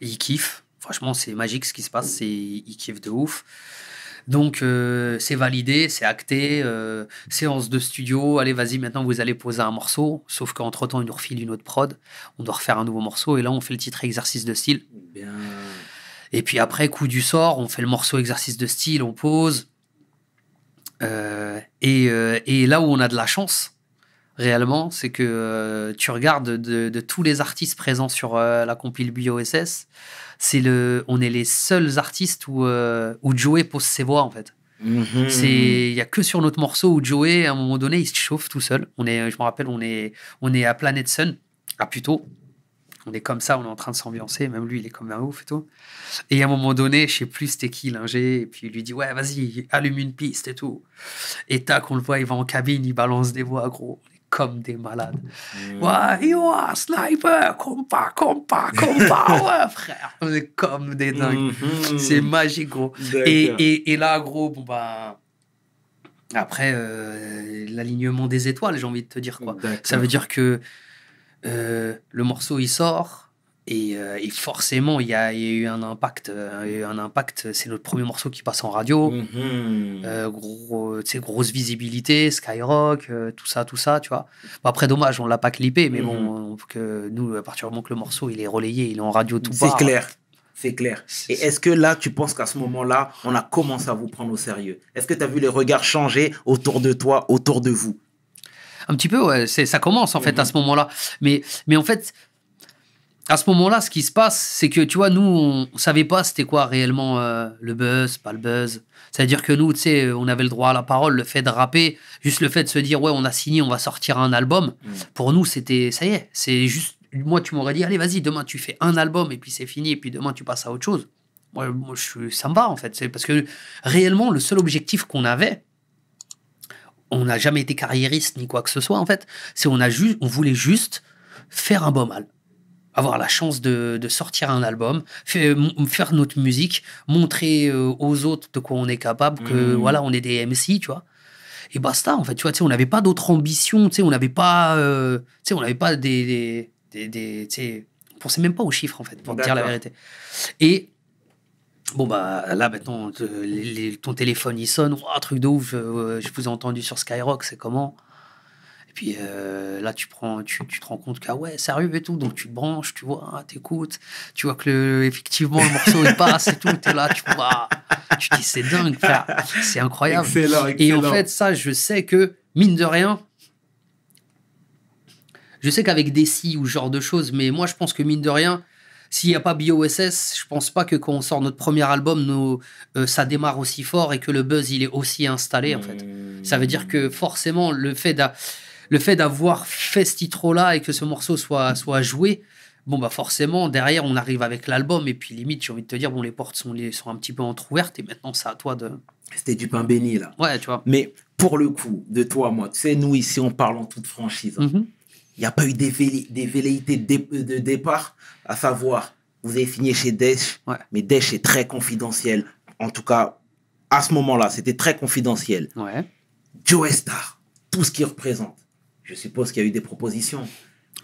il kiffe. Franchement, c'est magique ce qui se passe. C'est il kiffe de ouf. Donc euh, c'est validé, c'est acté, euh, séance de studio, allez vas-y maintenant vous allez poser un morceau, sauf qu'entre temps il nous refile une autre prod, on doit refaire un nouveau morceau et là on fait le titre exercice de style. Et puis après coup du sort, on fait le morceau exercice de style, on pose. Euh, et, là où on a de la chance, réellement, c'est que euh, tu regardes de, tous les artistes présents sur euh, la compile BioSS, c'est le, on est les seuls artistes où, euh, où Joey pose ses voix en fait. Mhm. C'est, il y a que sur notre morceau où Joey, à un moment donné, il se chauffe tout seul. On est, je me rappelle, on est, on est à Planet Sun, à plutôt, On est comme ça, on est en train de s'ambiancer. Même lui, il est comme un ouf et tout. Et à un moment donné, je sais plus c'était qui l'ingé, et puis il lui dit ouais, vas-y, allume une piste et tout. Et tac, on le voit, il va en cabine, il balance des voix, gros comme des malades. Wa mm. Ouais, yo, sniper, compa, compa, compa, ouais, frère. comme des mm-hmm. dingues. C'est magique, gros. Et, et, et, là, gros, bon, bah. Après, euh, l'alignement des étoiles, j'ai envie de te dire quoi. Ça veut dire que euh, le morceau, il sort euh, et, forcément, il y, a eu un impact. Euh, un impact, c'est notre premier morceau qui passe en radio. Mm grosse visibilité, Skyrock, tout ça, tout ça, tu vois. après, dommage, on l'a pas clippé, mais bon, mhm. que nous, à partir du moment que le morceau il est relayé, il est en radio tout bas. C'est clair. C'est clair. Et est-ce que là, tu penses qu'à ce moment-là, on a commencé à vous prendre au sérieux Est-ce que tu as vu les regards changer autour de toi, autour de vous Un petit peu, ouais. Ça commence, en mhm. fait, à ce moment-là. Mais, mais en fait, à ce moment-là, ce qui se passe, c'est que, tu vois, nous, on savait pas c'était quoi réellement euh, le buzz, pas le buzz. C'est-à-dire que nous, tu sais, euh, on avait le droit à la parole, le fait de rapper, juste le fait de se dire, ouais, on a signé, on va sortir un album. Mm. Pour nous, c'était, ça y est, c'est juste, moi, tu m'aurais dit, allez, vas-y, demain, tu fais un album, et puis c'est fini, et puis demain, tu passes à autre chose. Moi, je, ça me va, en fait. C'est parce que réellement, le seul objectif qu'on avait, on n'a jamais été carriériste ni quoi que ce soit, en fait, c'est on, a on voulait juste faire un bon mal avoir la chance de, de sortir un album, faire, faire notre musique, montrer euh, aux autres de quoi on est capable, que mmh. voilà, on est des MC, tu vois et basta en fait tu vois tu sais on n'avait pas d'autres ambitions tu sais on n'avait pas des... Euh, tu sais on n'avait pas des, des, des, tu sais on pensait même pas aux chiffres en fait pour dire la vérité et Bon, bah là, maintenant, ton téléphone il sonne, un truc de ouf, euh, je vous ai entendu sur Skyrock, c'est comment puis euh, là, tu, prends, tu, te rends compte que ah ouais, ça arrive et tout. Donc tu branches, tu vois, hein, t'écoutes, tu vois que le, effectivement le morceau il passe et tout. T'es là, tu vois, ah, tu dis c'est dingue, c'est incroyable. Et en fait, ça, je sais que mine de rien, je sais qu'avec des si ou genre de choses, mais moi je pense que mine de rien, s'il n'y a pas BioSS, je pense pas que quand on sort notre premier album, euh, ça démarre aussi fort et que le buzz il est aussi installé en fait. Ça veut dire que forcément le fait d'avoir le fait d'avoir fait ce titre-là et que ce morceau soit, soit joué, bon, bah forcément, derrière, on arrive avec l'album. Et puis, limite, j'ai envie de te dire, bon, les portes sont, sont un petit peu entrouvertes. Et maintenant, c'est à toi de. C'était du pain béni, là. Ouais, tu vois. Mais pour le coup, de toi, moi, tu sais, nous, ici, on parle en toute franchise. Hein. Mm-hmm. Il n'y a pas eu des, velléités de, départ, à savoir, vous avez signé chez Desch, mais Desch est très confidentiel. En tout cas, à ce moment-là, c'était très confidentiel. Ouais. Joe Star, tout ce qu'il représente. Je suppose qu'il y a eu des propositions.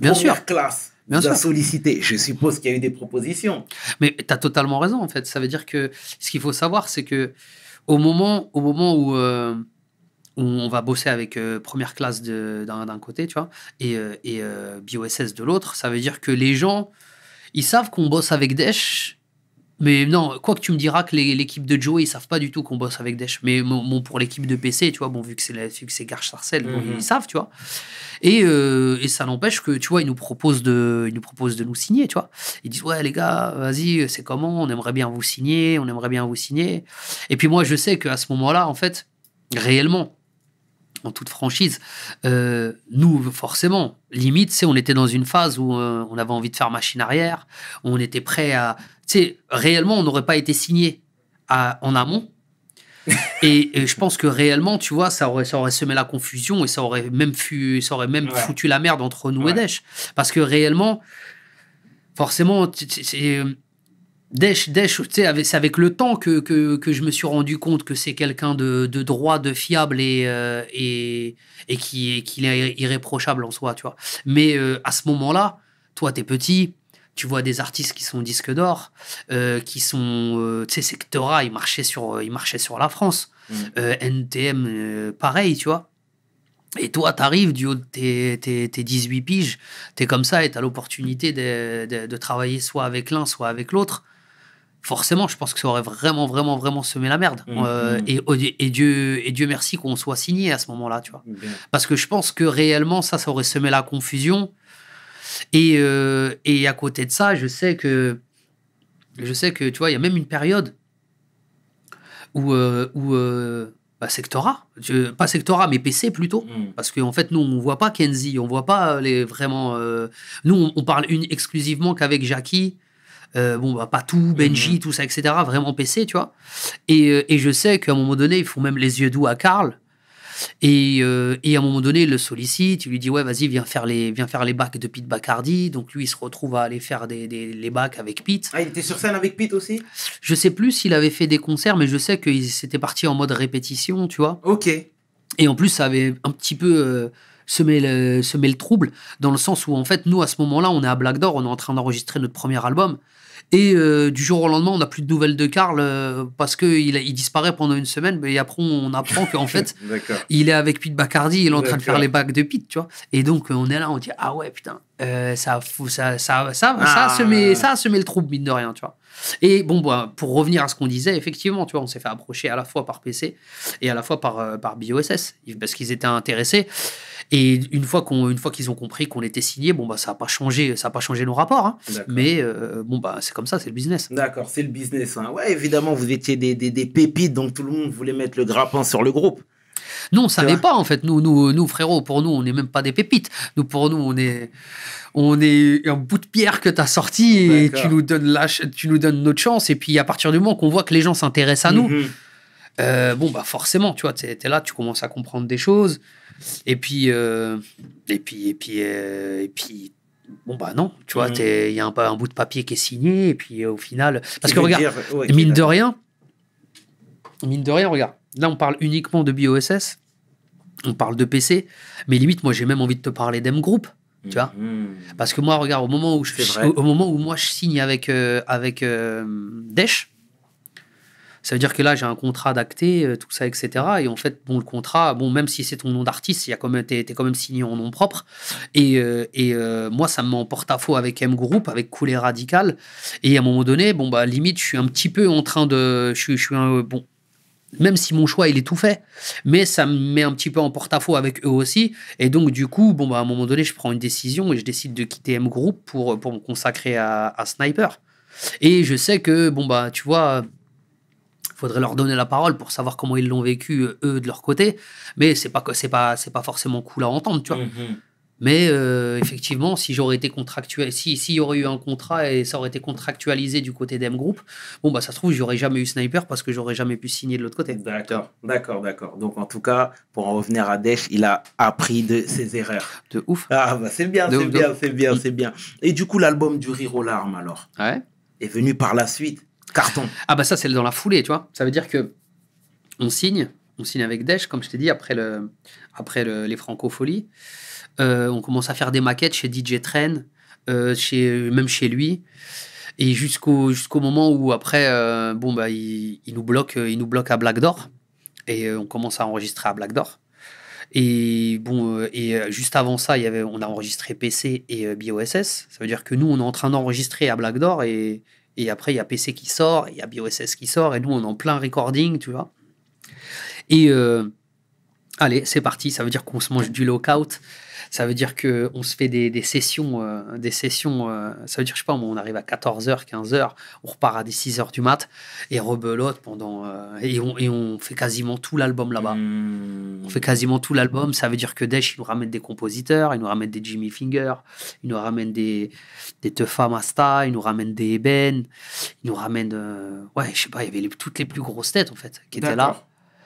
Bien Première classe. Bien sûr. sollicité. Je suppose qu'il y a eu des propositions. Mais tu as totalement raison, en fait. Ça veut dire que ce qu'il faut savoir, c'est que au moment, au moment où, euh, on va bosser avec euh, première classe d'un côté, tu vois, et, euh, et BioSS de l'autre, ça veut dire que les gens, ils savent qu'on bosse avec Daesh mais non, quoi que tu me diras que l'équipe de Joe, ils savent pas du tout qu'on bosse avec Desch Mais bon pour l'équipe de PC, tu vois, bon, vu que c'est vu que mhm. ils savent, tu vois. Et, euh, et ça n'empêche que, tu vois, ils nous proposent de, ils nous proposent de nous signer, tu vois. Ils disent ouais les gars, vas-y, c'est comment On aimerait bien vous signer, on aimerait bien vous signer. Et puis moi, je sais qu'à ce moment-là, en fait, réellement, en toute franchise. Euh, nous, forcément, limite, c'est on était dans une phase où euh, on avait envie de faire machine arrière, on était prêt à réellement, on n'aurait pas été signé en amont. et, je pense que réellement, tu vois, ça aurait, semé la confusion et ça aurait même, ça aurait même foutu la merde entre nous et Desch. Parce que réellement, forcément, Desch, Desch, c'est avec, le temps que, que, je me suis rendu compte que c'est quelqu'un de, droit, de fiable et, euh, et, et qui, qui est irréprochable en soi, tu vois. Mais euh, à ce moment-là, toi, t'es petit, tu vois des artistes qui sont disques d'or, euh, qui sont, euh, tu sais, Sectora, ils marchaient sur, euh, ils marchaient sur la France. NTM, mm. pareil, tu vois. Et toi, t'arrives du haut de tes, tes, tes 18 piges, t'es comme ça et t'as l'opportunité de, de, travailler soit avec l'un, soit avec l'autre. Forcément, je pense que ça aurait vraiment, vraiment, vraiment semé la merde. Mm. Mm. Oh, et, et, Dieu, et Dieu merci qu'on soit signé à ce moment-là, tu vois. Parce que je pense que réellement, ça, ça aurait semé la confusion euh, et, à côté de ça, je sais que, je sais que, tu vois, il y a même une période où, euh, où euh, bah, Sectora, pas Sectora, mais PC plutôt, mm. parce qu'en fait, nous, on voit pas Kenzie, on voit pas les vraiment. nous, on, parle exclusivement qu'avec Jackie. bon, bah, tout, mm-hmm. Benji, tout ça, etc. Vraiment PC, tu vois. Et, et je sais qu'à un moment donné, ils font même les yeux doux à Karl. Euh, et, à un moment donné, il le sollicite, il lui dit Ouais, vas-y, viens faire les, viens faire les bacs de Pete Bacardi. Donc lui, il se retrouve à aller faire des, les bacs avec Pete. Ah, il était sur scène avec Pete aussi Je sais plus s'il avait fait des concerts, mais je sais qu'il s'était parti en mode répétition, tu vois. Ok. Et en plus, ça avait un petit peu. Euh, met le, semé le trouble, dans le sens où en fait, nous à ce moment-là, on est à Black Door, on est en train d'enregistrer notre premier album. Et euh, du jour au lendemain, on n'a plus de nouvelles de Karl euh, parce qu'il il disparaît pendant une semaine. Mais après, on apprend qu'en fait, il est avec Pete Bacardi, il est en train de faire les bacs de Pete, tu vois. Et donc, euh, on est là, on dit Ah ouais, putain, ça, ça, ça, ça, se ah. ça, ça a semé le trouble, mine de rien, tu vois. Et bon, bah, pour revenir à ce qu'on disait, effectivement, tu vois, on s'est fait approcher à la fois par PC et à la fois par, par BOSS parce qu'ils étaient intéressés. Et une fois qu'on, une fois qu'ils ont compris qu'on était signé, bon bah ça n'a pas changé, ça a pas changé nos rapports. Hein. Mais euh, bon bah c'est comme ça, c'est le business. D'accord, c'est le business. Hein. Ouais, évidemment, vous étiez des, pépites, donc tout le monde voulait mettre le grappin sur le groupe. Non, ça savait pas en fait. Nous, nous, nous, frérot, pour nous, on n'est même pas des pépites. Nous, pour nous, on est, on est un bout de pierre que tu as sorti et tu nous donnes tu nous donnes notre chance. Et puis à partir du moment qu'on voit que les gens s'intéressent à nous, mm-hmm. euh, bon bah forcément, tu vois, tu es là, tu commences à comprendre des choses. Euh, et puis, et puis, euh, et puis, bon bah non, tu vois, mm. il y a un, bout de papier qui est signé et puis euh, au final, parce que regarde, mine de rien, mine de rien, regarde, là on parle uniquement de BioSS, on parle de PC, mais limite moi j'ai même envie de te parler d'M Group. Tu vois mm-hmm. Parce que moi, regarde, au moment où, je, moment où moi je signe avec, avec Desch ça veut dire que là, j'ai un contrat d'acté, euh, tout ça, etc. Et en fait, bon, le contrat, bon, même si c'est ton nom d'artiste, il es, quand même signé en nom propre. Et, euh, et euh, moi, ça me met en porte-à-faux avec M Group, avec Coulé Radical. Et à un moment donné, bon, bah, limite, je suis un petit peu en train de. Je, je suis un. Bon, même si mon choix il est tout fait, mais ça me met un petit peu en porte-à-faux avec eux aussi. Et donc du coup, bon bah à un moment donné, je prends une décision et je décide de quitter M Group pour, pour me consacrer à, à Sniper. Et je sais que bon bah tu vois, faudrait leur donner la parole pour savoir comment ils l'ont vécu euh, eux de leur côté. Mais c'est pas c'est pas c'est pas forcément cool à entendre, tu vois. Mm-hmm. Mais euh, effectivement, si j'aurais été contractuel, si s'il y aurait eu un contrat et ça aurait été contractualisé du côté d'M Group, bon bah ça se trouve j'aurais jamais eu sniper parce que j'aurais jamais pu signer de l'autre côté. D'accord, d'accord, d'accord. Donc en tout cas, pour en revenir à Desch, il a appris de ses erreurs. De ouf. Ah bah c'est bien, c'est bien, c'est mm. bien, c'est bien. Et du coup, l'album du rire aux larmes alors. Est venu par la suite. Carton. Ah bah ça, c'est dans la foulée, tu vois. Ça veut dire que on signe, on signe avec Desch, comme je t'ai dit, après, le, après les Francofolies. Euh, on commence à faire des maquettes chez DJ Train, euh, chez, même chez lui. Et jusqu'au jusqu'au moment où après, euh, bon bah, il, nous bloque, il nous bloque à Black Door. Et on commence à enregistrer à Black Door. Et bon, et juste avant ça, il y avait, on a enregistré PC et BOSS. Ça veut dire que nous, on est en train d'enregistrer à Black Door et, et après, il y a PC qui sort, il y a BioSS qui sort, et nous, on est en plein recording, tu vois. Et euh, allez, c'est parti, ça veut dire qu'on se mange du lockout. Ça veut dire que on se fait des, sessions, des sessions euh, euh, ça veut dire, je sais pas, on arrive à 14h, 15h, on repart à 6h du mat et rebelote pendant. Euh, et, on, fait quasiment tout l'album là-bas. Hmm. On fait quasiment tout l'album. Ça veut dire que Desh, il nous ramène des compositeurs, il nous ramène des Jimmy Finger, il nous ramène des, des Teufa Masta, il nous ramène des Eben, il nous ramène. ouais, je sais pas, il y avait toutes les plus grosses têtes en fait qui étaient là.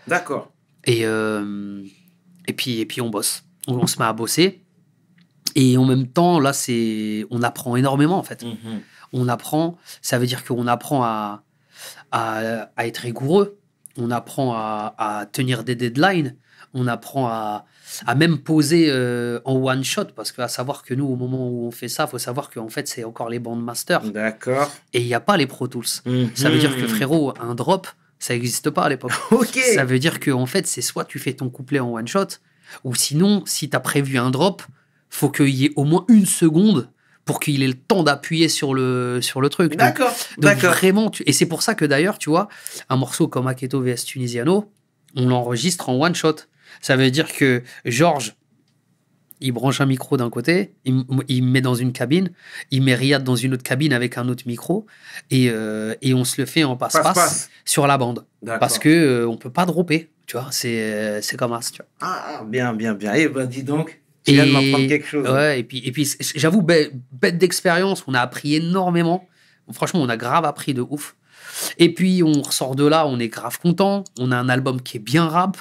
D'accord. Et, et, puis, et puis on bosse on, se met à bosser. Et en même temps, là, c'est, on apprend énormément, en fait. Mhm. On apprend, ça veut dire qu'on apprend à, à, être rigoureux, on apprend à, tenir des deadlines, on apprend à, même poser euh, en one shot, parce qu'à savoir que nous, au moment où on fait ça, faut savoir qu'en fait, c'est encore les bandes D'accord. Et il n'y a pas les Pro Tools. Mhm. Ça veut dire que frérot, un drop, ça n'existe pas à l'époque. ok. Ça veut dire que en fait, c'est soit tu fais ton couplet en one shot, ou sinon, si tu as prévu un drop, faut qu'il y ait au moins une seconde pour qu'il ait le temps d'appuyer sur le, sur le truc. D'accord. Donc, vraiment, et c'est pour ça que d'ailleurs, tu vois, un morceau comme Aketo vs Tunisiano, on l'enregistre en one shot. Ça veut dire que Georges, il branche un micro d'un côté, il, met dans une cabine, il met Riyad dans une autre cabine avec un autre micro, et, euh, on se le fait en passe-passe sur la bande. Parce que ne euh, on peut pas dropper. Tu vois, c'est, euh, c'est comme ça. Ah, bien, bien, bien. Eh ben, dis donc. il viens de m'apprendre quelque chose. Ouais, et puis, et puis j'avoue, bête, d'expérience, on a appris énormément. Franchement, on a grave appris de ouf. Et puis, on ressort de là, on est grave content. On a un album qui est bien rap.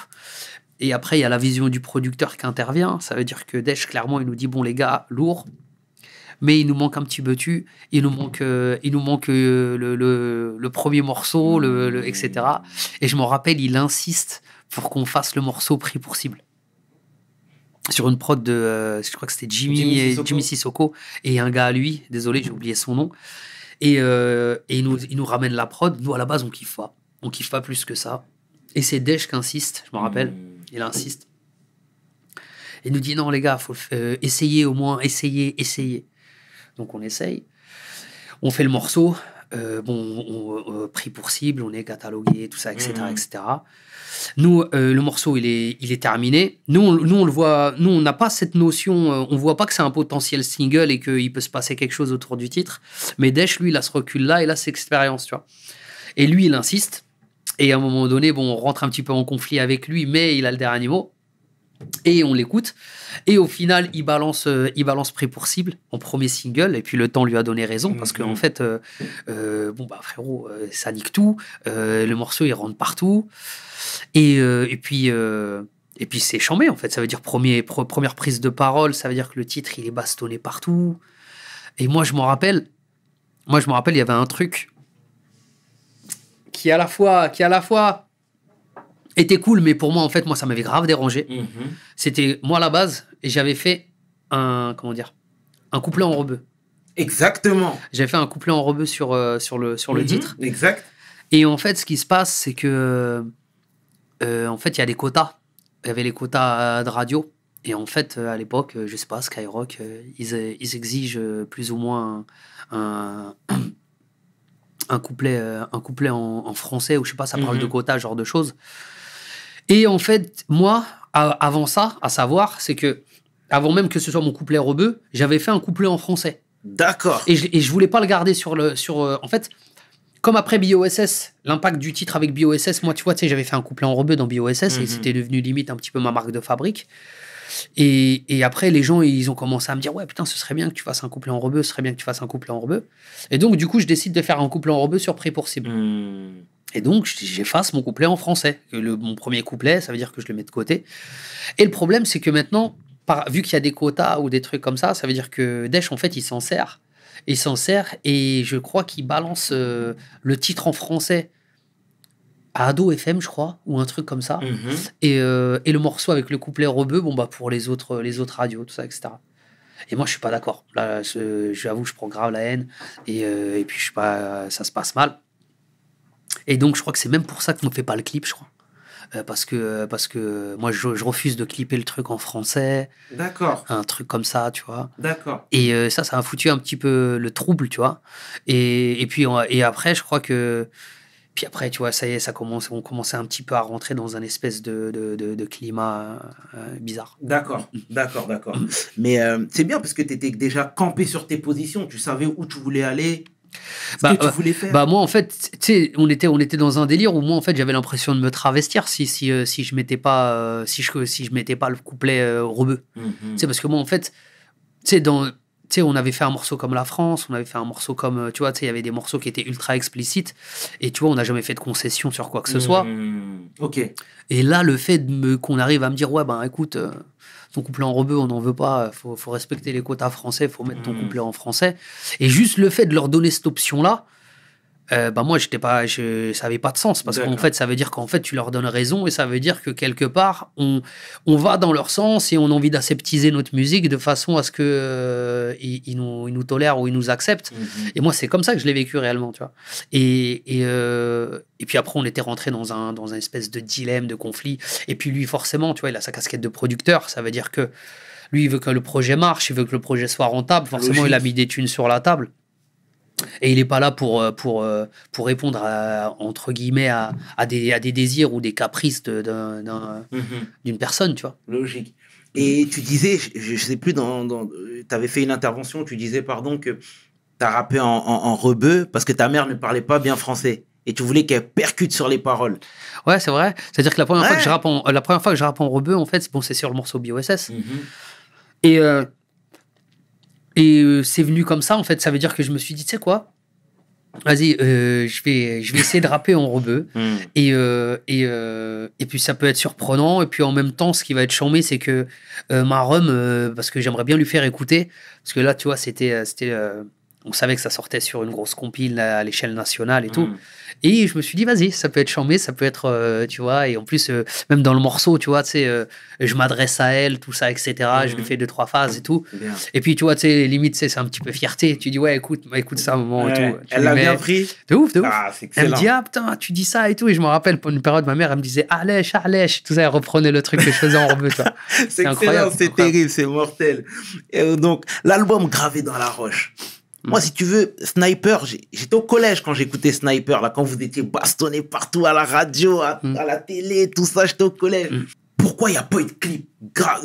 Et après, il y a la vision du producteur qui intervient. Ça veut dire que Desch, clairement, il nous dit Bon, les gars, lourd, mais il nous manque un petit betu, il nous manque, euh, il nous manque euh, le, premier morceau, le, etc. Et je m'en rappelle, il insiste pour qu'on fasse le morceau pris pour cible. Sur une prod de, euh, je crois que c'était Jimmy, Jimmy, et, Sissoko. Jimmy et un gars à lui, désolé, j'ai oublié son nom. Et, euh, et il, nous, nous, ramène la prod. Nous, à la base, on kiffe pas. On kiffe pas plus que ça. Et c'est Desch qui insiste, je me rappelle. Hmm. Il insiste. Il nous dit non, les gars, faut euh, essayer au moins, essayer, essayer. Donc on essaye. On fait le morceau. bon, pris pour cible, on est catalogué, tout ça, etc. etc. Hmm. Nous, euh, le morceau, il est, il est terminé. Nous, on, nous, on le voit. Nous, on n'a pas cette notion. Euh, on voit pas que c'est un potentiel single et qu'il peut se passer quelque chose autour du titre. Mais Desch, lui, il a ce recul-là et là, cette expérience, tu Et lui, il insiste. Et à un moment donné, bon, on rentre un petit peu en conflit avec lui, mais il a le dernier mot et on l'écoute. Et au final, il balance, euh, il balance pré pour cible en premier single. Et puis le temps lui a donné raison parce que en mhm. fait, euh, euh, bon bah frérot, ça nique tout. le morceau il rentre partout. Et, puis et puis c'est chambé en fait. Ça veut dire premier, première prise de parole. Ça veut dire que le titre il est bastonné partout. Et moi je m'en rappelle. Moi je m'en rappelle, il y avait un truc qui à la fois qui à la fois était cool, mais pour moi, en fait, moi, ça m'avait grave dérangé. Mhm. C'était moi à la base, et j'avais fait un, comment dire, un couplet en rebeu. Exactement. J'avais fait un couplet en rebeu sur, euh, sur, le, sur le mhm. titre. Exact. Et en fait, ce qui se passe, c'est que, euh, en fait, il y a des quotas. Il y avait les quotas euh, de radio. Et en fait, à l'époque, je sais pas, Skyrock, ils, ils exigent plus ou moins un, un couplet, un couplet en, français, ou je sais pas, ça parle de mhm. quotas, genre de choses. Et en fait, moi, avant ça, à savoir, c'est que avant même que ce soit mon couplet rebeu, j'avais fait un couplet en français. D'accord. Et je, et voulais pas le garder sur le sur. Euh, en fait, comme après BioSS, l'impact du titre avec BioSS, moi, tu vois, sais, j'avais fait un couplet en rebeu dans BioSS et mhm. c'était devenu limite un petit peu ma marque de fabrique. Et, et, après, les gens, ils ont commencé à me dire Ouais, putain, ce serait bien que tu fasses un couplet en rebeu, ce serait bien que tu fasses un couplet en rebeu. Et donc, du coup, je décide de faire un couplet en rebeu sur Pré pour Cible. Hmm. Et donc, j'efface mon couplet en français. Le, mon premier couplet, ça veut dire que je le mets de côté. Et le problème, c'est que maintenant, par, vu qu'il y a des quotas ou des trucs comme ça, ça veut dire que Desch, en fait, il s'en sert. Il s'en sert et je crois qu'il balance euh, le titre en français à Ado FM, je crois, ou un truc comme ça. Mm-hmm. Euh, et, le morceau avec le couplet rebeu, bon, bah, pour les autres, les autres radios, tout ça, etc. Et moi, je suis pas d'accord. Là, j'avoue, je prends grave la haine. Et, euh, et puis, je suis pas, ça se passe mal. Et donc, je crois que c'est même pour ça qu'on ne fait pas le clip, je crois. Euh, parce que, euh, parce que moi, je, refuse de clipper le truc en français. D'accord. Un truc comme ça, tu vois. D'accord. Et euh, ça, ça a foutu un petit peu le trouble, tu vois. Et, puis, et après, je crois que. Puis après, tu vois, ça y est, ça commence, on commençait un petit peu à rentrer dans un espèce de, climat bizarre. D'accord, d'accord, d'accord. Mais c'est bien parce que tu étais déjà campé sur tes positions, tu savais où tu voulais aller, bah, euh, bah, moi en fait, tu sais, on était on était dans un délire où moi en fait j'avais l'impression de me travestir si si, euh, si je mettais pas euh, si je si je mettais pas le couplet euh, rebeu. Mhm. parce que moi en fait, tu sais dans tu on avait fait un morceau comme La France, on avait fait un morceau comme, tu vois, tu sais, il y avait des morceaux qui étaient ultra explicites, et tu vois, on n'a jamais fait de concession sur quoi que ce soit. Mhm. Ok. Et là, le fait qu'on arrive à me dire, ouais, ben écoute, ton couplet en rebeu, on n'en veut pas, faut, faut respecter les quotas français, faut mettre ton hmm. couplet en français. Et juste le fait de leur donner cette option-là, euh, bah, moi j'étais pas je ça pas de sens parce qu'en fait ça veut dire qu'en fait tu leur donnes raison et ça veut dire que quelque part on on va dans leur sens et on a envie d'aseptiser notre musique de façon à ce que euh, ils, nous ils nous tolèrent ou ils nous acceptent mhm. et moi c'est comme ça que je l'ai vécu réellement tu vois et et, euh, et puis après on était rentré dans un dans un espèce de dilemme de conflit et puis lui forcément tu vois il a sa casquette de producteur ça veut dire que lui il veut que le projet marche il veut que le projet soit rentable forcément il a mis des thunes sur la table et il n'est pas là pour, euh, pour, euh, pour répondre à, entre guillemets à, à, des, à des désirs ou des caprices mhm. d'une personne, tu vois. Logique. Et tu disais, je ne sais plus, dans, dans euh, tu avais fait une intervention, tu disais, pardon, que tu as rappé en, en, rebeu parce que ta mère ne parlait pas bien français. Et tu voulais qu'elle percute sur les paroles. Ouais, c'est vrai. C'est-à-dire que la première, fois que je rappe en, la première fois que je rappe en rebeu, en fait, c'est sur le morceau BOSS. Mhm. Et et euh, c'est venu comme ça, en fait. Ça veut dire que je me suis dit, tu sais quoi Vas-y, euh, je, vais, je vais essayer de rapper en rebeu. Hmm. Et, euh, et, puis ça peut être surprenant. Et puis en même temps, ce qui va être chambé, c'est que ma rhum, parce que j'aimerais bien lui faire écouter, parce que là, tu vois, c'était. on savait que ça sortait sur une grosse compile à l'échelle nationale et tout. Hmm. Et je me suis dit, vas-y, ça peut être chambé, ça peut être, euh, tu vois, et en plus, euh, même dans le morceau, tu vois, tu sais, euh, je m'adresse à elle, tout ça, etc. Je lui fais deux, trois phases et tout. Et puis, tu vois, tu sais, limite, c'est un petit peu fierté. Tu dis, ouais, écoute, bah, écoute ça un moment et tout. elle l'a bien pris. De ouf, de ouf. Ah, elle me dit, ah putain, tu dis ça et tout. Et je me rappelle, pour une période, ma mère, elle me disait, allèche, allèche, tout ça, elle reprenait le truc que je faisais en rebeu, C'est incroyable. C'est terrible, c'est mortel. Et donc, l'album Gravé dans la roche. Moi, si tu veux, Sniper, j'étais au collège quand j'écoutais Sniper, là, quand vous étiez bastonnés partout à la radio, mm. à, la télé, tout ça, j'étais au collège. Mm. Pourquoi il n'y a pas eu de clip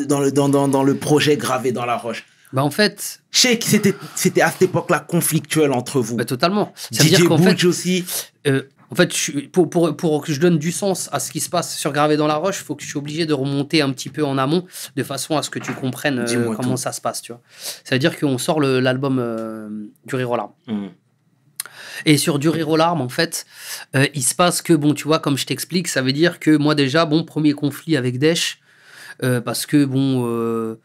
dans le, dans, dans, le projet gravé dans la roche bah en fait, je sais c'était à cette époque-là conflictuel entre vous. Bah totalement. Ça DJ veut dire qu'en fait aussi, euh, en fait, pour, que je donne du sens à ce qui se passe sur Gravé dans la Roche, il faut que je suis obligé de remonter un petit peu en amont de façon à ce que tu comprennes euh, comment ça se passe. Tu vois. C'est-à-dire qu'on sort l'album euh, du Rire larmes. Mmh. Et sur du rire aux larmes, en fait, euh, il se passe que, bon, tu vois, comme je t'explique, ça veut dire que moi, déjà, bon, premier conflit avec Desch, parce que, bon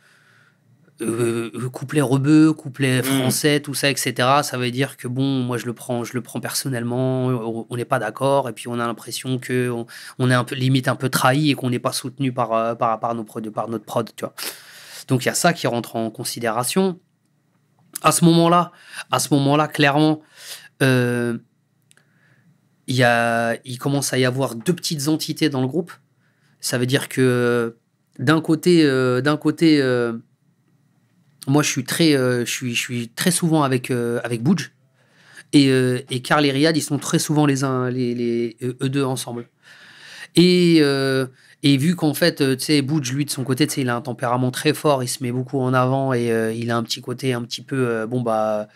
euh, euh, couplet rebeu, couplet mm. français, tout ça, etc. Ça veut dire que bon, moi je le prends, je le prends personnellement. On n'est pas d'accord et puis on a l'impression que on, est un peu limite un peu trahi et qu'on n'est pas soutenu par euh, par nos par notre prod, tu vois. Donc il y a ça qui rentre en considération. À ce moment-là, à ce moment-là, clairement, euh, il, y il commence à y avoir deux petites entités dans le groupe. Ça veut dire que d'un côté, d'un côté moi, je suis très, euh, je suis, je suis très souvent avec euh, avec et, euh, et Karl et Riyad, ils sont très souvent les les, les deux ensemble. Et vu qu'en fait, tu sais, lui, de son côté, tu il a un tempérament très fort, il se met beaucoup en avant et il a un petit côté un petit peu, bon, bah,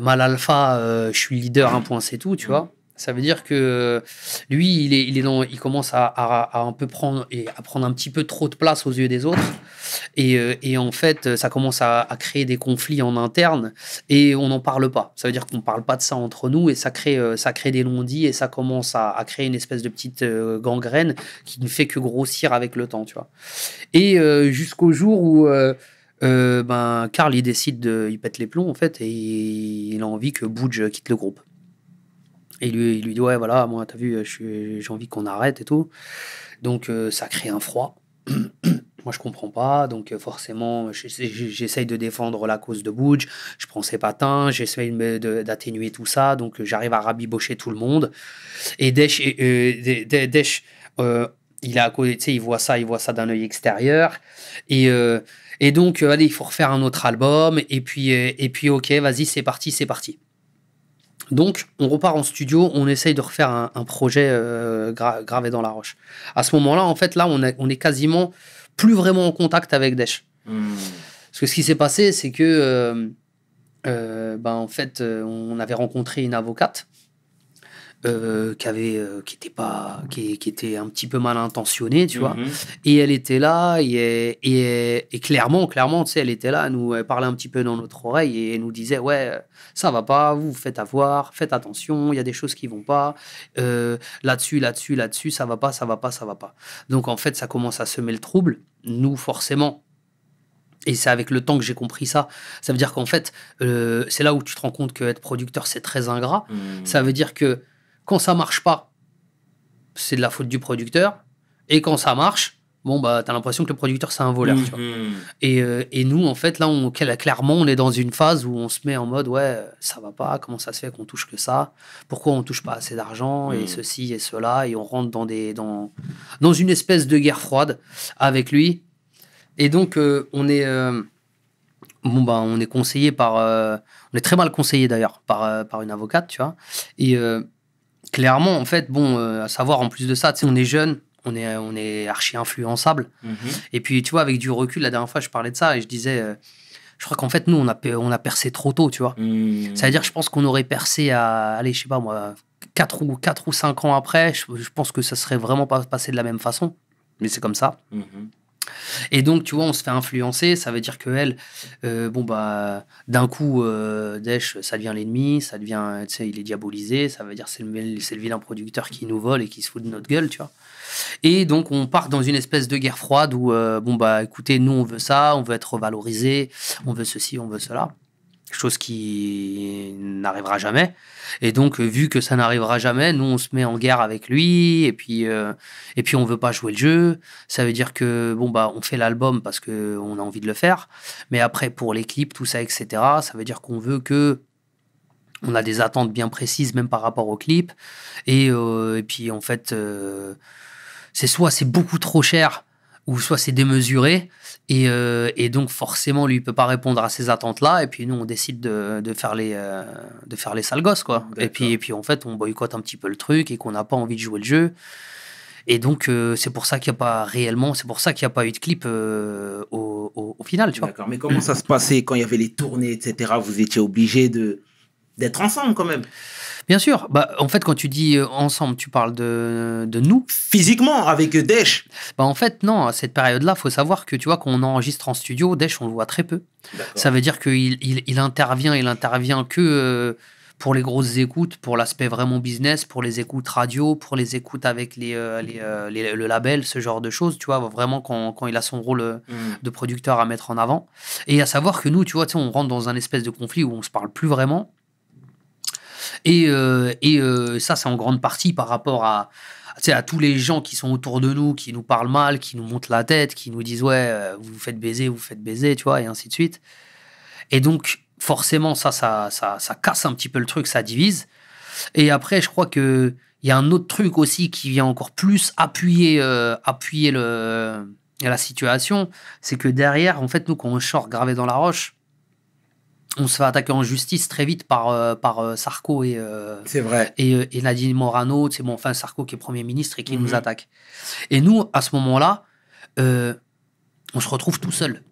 mal alpha, je suis leader, un point, c'est tout, tu vois. Ça veut dire que lui, il, est, il, est dans, il commence à, un peu prendre, et à prendre un petit peu trop de place aux yeux des autres. Et, euh, en fait, ça commence à, créer des conflits en interne et on n'en parle pas. Ça veut dire qu'on ne parle pas de ça entre nous et ça crée, euh, ça crée des non-dits et ça commence à, créer une espèce de petite euh, gangrène qui ne fait que grossir avec le temps, tu vois. Et jusqu'au jour où. ben, Karl, il décide de. Il pète les plombs, en fait, et il a envie que Budge quitte le groupe. Et lui, il lui dit Ouais, voilà, moi, t'as vu, euh, j'ai envie qu'on arrête et tout. Donc, euh, ça crée un froid. moi, je comprends pas. Donc, euh, forcément, j'essaye de défendre la cause de Bouge. Je prends ses patins, j'essaye d'atténuer tout ça. Donc, j'arrive à rabibocher tout le monde. Et Desch, il a à côté, tu sais, il voit ça, il voit ça d'un œil extérieur. Et, et donc, allez, il faut refaire un autre album. Et puis, et puis ok, vas-y, c'est parti, c'est parti. Donc, on repart en studio, on essaye de refaire un, projet euh, gravé dans la roche. À ce moment-là, en fait, là, on, est quasiment plus vraiment en contact avec Desch. Hmm. Parce que ce qui s'est passé, c'est que, euh, euh, ben, en fait, on avait rencontré une avocate euh, qui avait euh, qui était pas qui, était un petit peu mal intentionnée tu vois mhm. et elle était là et, et, clairement clairement tu sais elle était là elle nous elle parlait un petit peu dans notre oreille et nous disait ouais ça va pas vous faites avoir faites attention il y a des choses qui vont pas euh, là-dessus là-dessus là-dessus ça va pas ça va pas ça va pas donc en fait ça commence à semer le trouble nous forcément et c'est avec le temps que j'ai compris ça. Ça veut dire qu'en fait, c'est là où tu te rends compte que être producteur, c'est très ingrat. Mhm. Ça veut dire que quand ça marche pas, c'est de la faute du producteur. Et quand ça marche, bon, bah, t'as l'impression que le producteur, c'est un voleur. Mhm. Et, euh, et, nous, en fait, là, clairement, on est dans une phase où on se met en mode, ouais, ça va pas, comment ça se fait qu'on touche que ça Pourquoi on touche pas assez d'argent Et mhm. ceci et cela. Et on rentre dans, des, dans, dans une espèce de guerre froide avec lui. Et donc, euh, on est. Euh, bon bah on est conseillé par on est très mal conseillé d'ailleurs par, par une avocate tu vois et clairement, en fait, bon, euh, à savoir, en plus de ça, tu sais, on est jeune, on est, on est archi influençable. Mhm. Et puis, tu vois, avec du recul, la dernière fois, je parlais de ça et je disais, euh, je crois qu'en fait, nous, on a, on a percé trop tôt, tu vois. Mhm. C'est-à-dire, je pense qu'on aurait percé à, allez, je sais pas moi, 4 ou, 4 ou 5 ans après, je, pense que ça serait vraiment pas passé de la même façon. Mais c'est comme ça. Mhm. Et donc, tu vois, on se fait influencer. Ça veut dire que elle, euh, bon bah, d'un coup, euh, ça devient l'ennemi, ça devient, tu sais, il est diabolisé. Ça veut dire c'est le, c'est le vilain producteur qui nous vole et qui se fout de notre gueule, tu vois. Et donc, on part dans une espèce de guerre froide où, euh, bon bah, écoutez, nous on veut ça, on veut être valorisé, on veut ceci, on veut cela chose qui n'arrivera jamais. Et donc, euh, vu que ça n'arrivera jamais, nous, on se met en guerre avec lui, et puis, euh, et puis on veut pas jouer le jeu. Ça veut dire que, bon, bah, on fait l'album parce qu'on a envie de le faire, mais après, pour les clips, tout ça, etc., ça veut dire qu'on veut que on a des attentes bien précises, même par rapport au clips. Euh, et, puis, en fait, c'est soit c'est beaucoup trop cher, ou soit c'est démesuré, et, euh, et, donc, forcément, lui, peut pas répondre à ces attentes-là. Et puis, nous, on décide de, de faire, les, euh, de faire les sales gosses, quoi. Et puis, et puis, en fait, on boycotte un petit peu le truc et qu'on n'a pas envie de jouer le jeu. Et donc, euh, c'est pour ça qu'il n'y a pas réellement, c'est pour ça qu'il a pas eu de clip au, au, au, final, tu vois. D'accord, mais comment ça se passait quand il y avait les tournées, etc. Vous étiez obligés de d'être ensemble quand même. Bien sûr. Bah, en fait, quand tu dis euh, ensemble, tu parles de, nous. Physiquement, avec Desch bah, En fait, non. À cette période-là, faut savoir que, tu vois, qu'on enregistre en studio, Desch, on le voit très peu. Ça veut dire qu'il il, il, intervient, il intervient que... Euh, pour les grosses écoutes, pour l'aspect vraiment business, pour les écoutes radio, pour les écoutes avec les, euh, le label, ce genre de choses, tu vois, vraiment quand, il a son rôle hmm. de producteur à mettre en avant. Et à savoir que nous, tu vois, on rentre dans un espèce de conflit où on se parle plus vraiment. Et, euh, euh, ça, c'est en grande partie par rapport à, à tous les gens qui sont autour de nous, qui nous parlent mal, qui nous montent la tête, qui nous disent ouais, euh, vous vous faites baiser, vous vous faites baiser, tu vois, et ainsi de suite. Et donc, forcément, ça, ça, ça, casse un petit peu le truc, ça divise. Et après, je crois que il y a un autre truc aussi qui vient encore plus appuyer, appuyer le, la situation, c'est que derrière, en fait, nous, quand on sort gravé dans la roche, on se fait attaquer en justice très vite par, euh, par euh, Sarko et, euh, vrai. et, Nadine Morano, c'est bon, enfin Sarko qui est Premier ministre et qui mhm. nous attaque. Et nous, à ce moment-là, on se retrouve tout seul.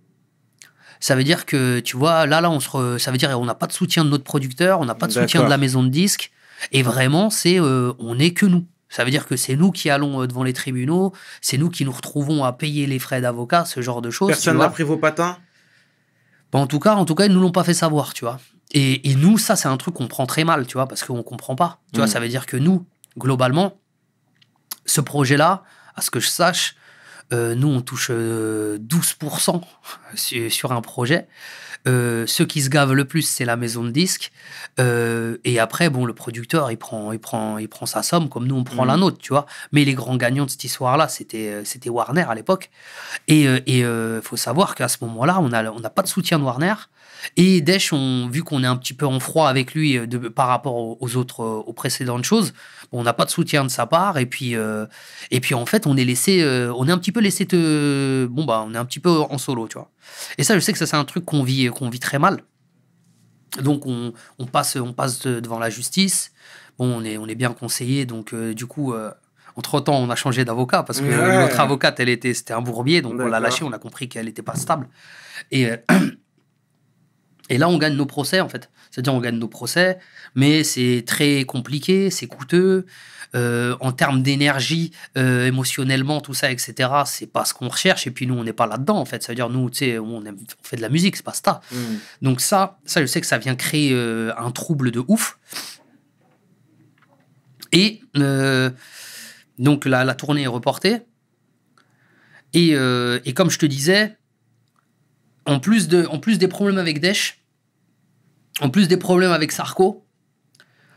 Ça veut dire que, tu vois, là, là, on se ça veut dire on n'a pas de soutien de notre producteur, on n'a pas de soutien de la maison de disques. Et vraiment, c'est on n'est que nous. Ça veut dire que c'est nous qui allons devant les tribunaux, c'est nous qui nous retrouvons à payer les frais d'avocat, ce genre de choses. Personne n'a pris vos patins bah, en tout cas, en tout cas, ils nous l'ont pas fait savoir, tu vois. Et, nous, ça, c'est un truc qu'on prend très mal, tu vois, parce qu'on comprend pas. Tu vois, mm. ça veut dire que nous, globalement, ce projet-là, à ce que je sache, euh, nous, on touche 12% euh, sur un projet. Euh, ceux qui se gavent le plus, c'est la maison de disques. Euh, et après, bon, le producteur, il prend, sa somme, comme nous, on prend la mhm. nôtre, tu Mais les grands gagnants de cette histoire-là, c'était, euh, Warner à l'époque. Et il faut savoir qu'à ce moment-là, on n'a pas de soutien de Warner. Et Desch, vu qu'on est un petit peu en froid avec lui euh, de, par rapport aux, autres, euh, aux précédentes choses, on n'a pas de soutien de sa part. Et puis, euh, et puis en fait, on est laissé, on est un petit peu laissé te, bon bah, on est un petit peu en solo, tu vois. Et ça, je sais que ça, c'est un truc qu'on vit, qu'on vit très mal. Donc on, passe, on passe devant la justice. Bon, on est, on est bien conseillé, donc du coup. Entre temps, on a changé d'avocat parce que notre avocate, elle était, c'était un bourbier, donc on l'a lâché, on a compris qu'elle n'était pas stable. Et et là, on gagne nos procès, en fait. C'est-à-dire, on gagne nos procès, mais c'est très compliqué, c'est coûteux. Euh, en termes d'énergie, euh, émotionnellement, tout ça, etc., c'est pas ce qu'on recherche. Et puis, nous, on n'est pas là-dedans, en fait. C'est-à-dire, nous, tu sais, on, fait de la musique, c'est pas ça. Mm. Donc, ça, ça, je sais que ça vient créer euh, un trouble de ouf. Et donc, la, tournée est reportée. Et, comme je te disais, en plus, de, en plus des problèmes avec Desch, en plus des problèmes avec Sarko,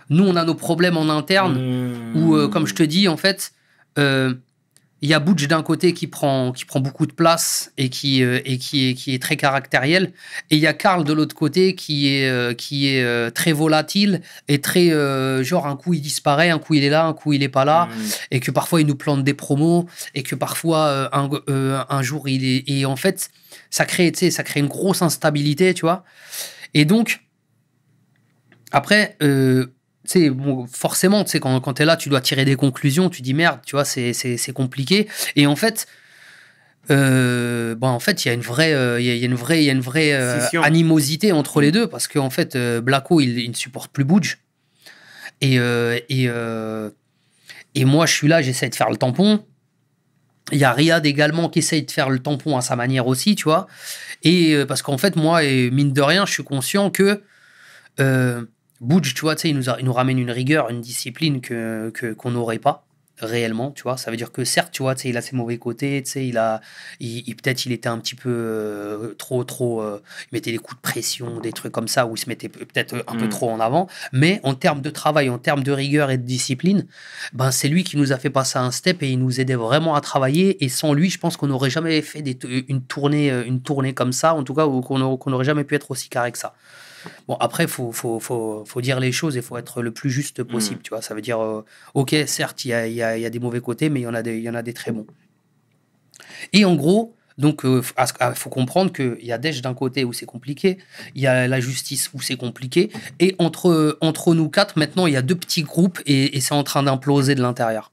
nous, on a nos problèmes en interne mmh. où, euh, comme je te dis, en fait, il euh, y a Butch d'un côté qui prend, qui prend beaucoup de place et qui, euh, et qui, est, qui est très caractériel, et il y a Karl de l'autre côté qui est, qui est très volatile et très genre un coup il disparaît, un coup il est là, un coup il n'est pas là, mmh. et que parfois il nous plante des promos et que parfois un, jour il est. Et en fait, ça crée, ça crée une grosse instabilité, tu vois. Et donc après, euh, bon, forcément, quand, tu es là, tu dois tirer des conclusions, tu dis merde, tu vois, c'est compliqué. Et en fait, euh, bon, bah, en fait, il y a une vraie, euh, il a une vraie, y a une vraie animosité entre les mm. deux parce que en fait, Blacko, il, ne supporte plus Budge. Et, et, et moi, je suis là, j'essaie de faire le tampon. Il y a Riyad également qui essaye de faire le tampon à sa manière aussi, tu vois. Et parce qu'en fait, moi, et mine de rien, je suis conscient que Budge, tu vois, il, nous ramène une rigueur, une discipline que qu'on n'aurait pas réellement, tu vois. Ça veut dire que certes, tu vois, il a ses mauvais côtés, tu sais, il a, il, peut-être il était un petit peu euh, trop, trop, euh, il mettait des coups de pression, des trucs comme ça, où il se mettait peut-être euh, un peu mm. trop en avant. Mais en termes de travail, en termes de rigueur et de discipline, ben c'est lui qui nous a fait passer un step et il nous aidait vraiment à travailler. Et sans lui, je pense qu'on n'aurait jamais fait une tournée, une tournée comme ça, en tout cas, ou qu'on n'aurait jamais pu être aussi carré que ça. Bon, après, il faut, faut, faut, faut, dire les choses et il faut être le plus juste possible, mm. tu vois. Ça veut dire, euh, OK, certes, il y a, y a, des mauvais côtés, mais il y, en a des, y en a des très bons. Et en gros, donc, il euh, faut comprendre qu'il y a Desch d'un côté où c'est compliqué, il y a la justice où c'est compliqué, et entre, euh, entre nous quatre, maintenant, il y a deux petits groupes et, c'est en train d'imploser de l'intérieur.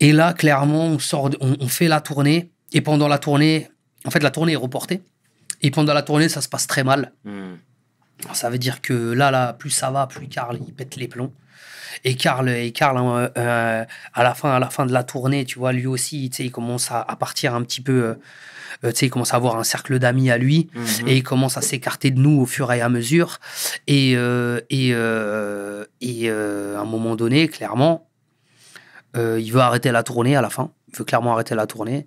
Et là, clairement, on, sort, on fait la tournée, et pendant la tournée, en fait, la tournée est reportée. Et pendant la tournée, ça se passe très mal. Hmm. Ça veut dire que là, là, plus ça va, plus Carl, il pète les plombs. Et Carl, et Karl, hein, euh, à, la fin, à la fin de la tournée, tu vois, lui aussi, il commence à, partir un petit peu. Euh, euh, il commence à avoir un cercle d'amis à lui mhm. et il commence à s'écarter de nous au fur et à mesure. Et, et, et à un moment donné, clairement, il veut arrêter la tournée à la fin. Il veut clairement arrêter la tournée.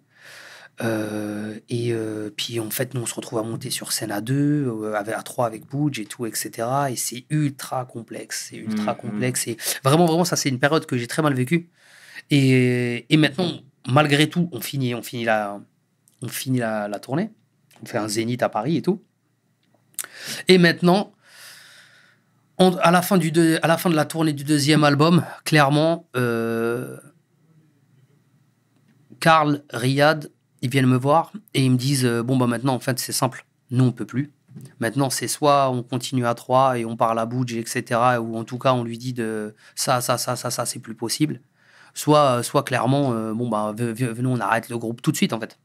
Euh, et euh, puis en fait, nous on se retrouve à monter sur scène à deux, euh, à trois avec boudge et tout, etc. Et c'est ultra complexe, c'est ultra mm-hmm. complexe. Et vraiment, vraiment, ça c'est une période que j'ai très mal vécue. Et, et, maintenant, malgré tout, on finit, on finit, la, on finit la, tournée, on fait un zénith à Paris et tout. Et maintenant, à, la fin du à la fin de la tournée du deuxième album, clairement, Karl Riyad ils viennent me voir et ils me disent euh, bon bah maintenant en fait c'est simple, nous on peut plus. Maintenant c'est soit on continue à trois et on parle à Boudj, etc ou en tout cas on lui dit de ça ça ça ça ça c'est plus possible. Soit euh, soit clairement euh, bon bah venons on arrête le groupe tout de suite en fait.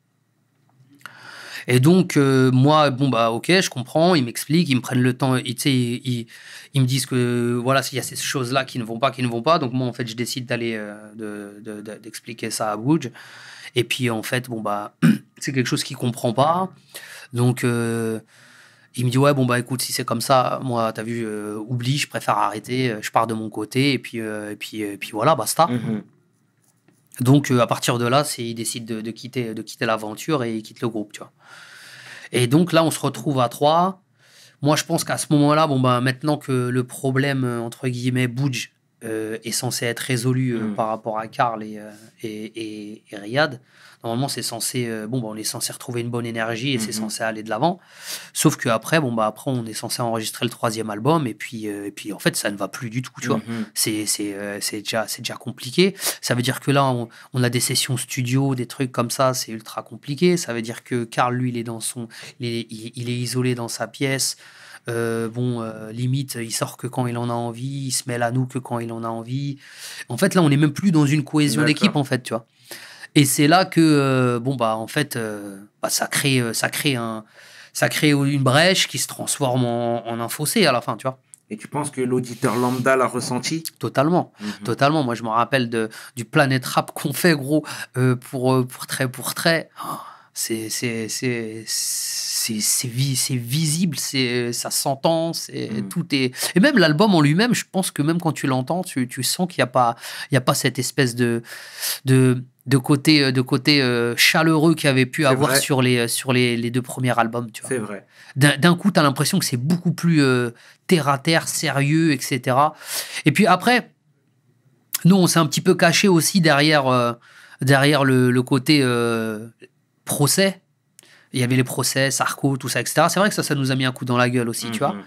Et donc moi bon bah ok je comprends, ils m'expliquent, ils me prennent le temps, ils, ils, me disent que voilà s'il y a ces choses là qui ne vont pas, qui ne vont pas. Donc moi en fait je décide d'aller d'expliquer ça à Boudj. Et puis en fait, bon bah, c'est quelque chose qu'il comprend pas. Donc euh, il me dit ouais bon bah écoute si c'est comme ça, moi as vu, euh, oublie, je préfère arrêter, euh, je pars de mon côté et puis puis puis voilà basta. Mhm. Donc à partir de là, c'est il décide de, quitter de quitter l'aventure et il quitte le groupe, tu vois. Et donc là, on se retrouve à trois. Moi, je pense qu'à ce moment-là, bon bah maintenant que le problème entre guillemets bouge euh, est censé être résolu euh, mm. par rapport à Karl euh, et, et, Riyad. Normalement, c'est censé, bon, bah, on est censé retrouver une bonne énergie et c'est mm-hmm. censé aller de l'avant. Sauf que après, bon, bah, après, on est censé enregistrer le troisième album et puis, puis, en fait, ça ne va plus du tout, tu vois. Mm-hmm. C'est, c'est, déjà, c'est déjà compliqué. Ça veut dire que là, on, a des sessions studio, des trucs comme ça, c'est ultra compliqué. Ça veut dire que Karl, lui, il est dans son, il est isolé dans sa pièce. Euh, bon, euh, limite, il sort que quand il en a envie, il se mêle à nous que quand il en a envie. En fait, là, on n'est même plus dans une cohésion d'équipe, en fait, tu vois. Et c'est là que, euh, bon, bah, en fait, bah, ça crée, ça crée un, ça crée une brèche qui se transforme en, un fossé à la fin, tu vois. Et tu penses que l'auditeur lambda l'a ressenti Totalement, mhm. totalement. Moi, je me rappelle de, du Planet Rap qu'on fait, gros, pour, pour trait pour trait. Ah, c'est c'est visible, c'est ça s'entend, c'est hmm. tout est et même l'album en lui-même, je pense que même quand tu l'entends, tu, sens qu'il n'y a pas il y a pas cette espèce de de côté de côté euh, chaleureux qu'il avait pu avoir sur les sur les, deux premiers albums tu c'est vrai d'un coup tu as l'impression que c'est beaucoup plus euh, terre à terre sérieux etc et puis après nous on s'est un petit peu caché aussi derrière euh, derrière le côté procès il y avait les procès, Sarko, tout ça, etc. C'est vrai que ça, ça nous a mis un coup dans la gueule aussi, tu vois. Mhm.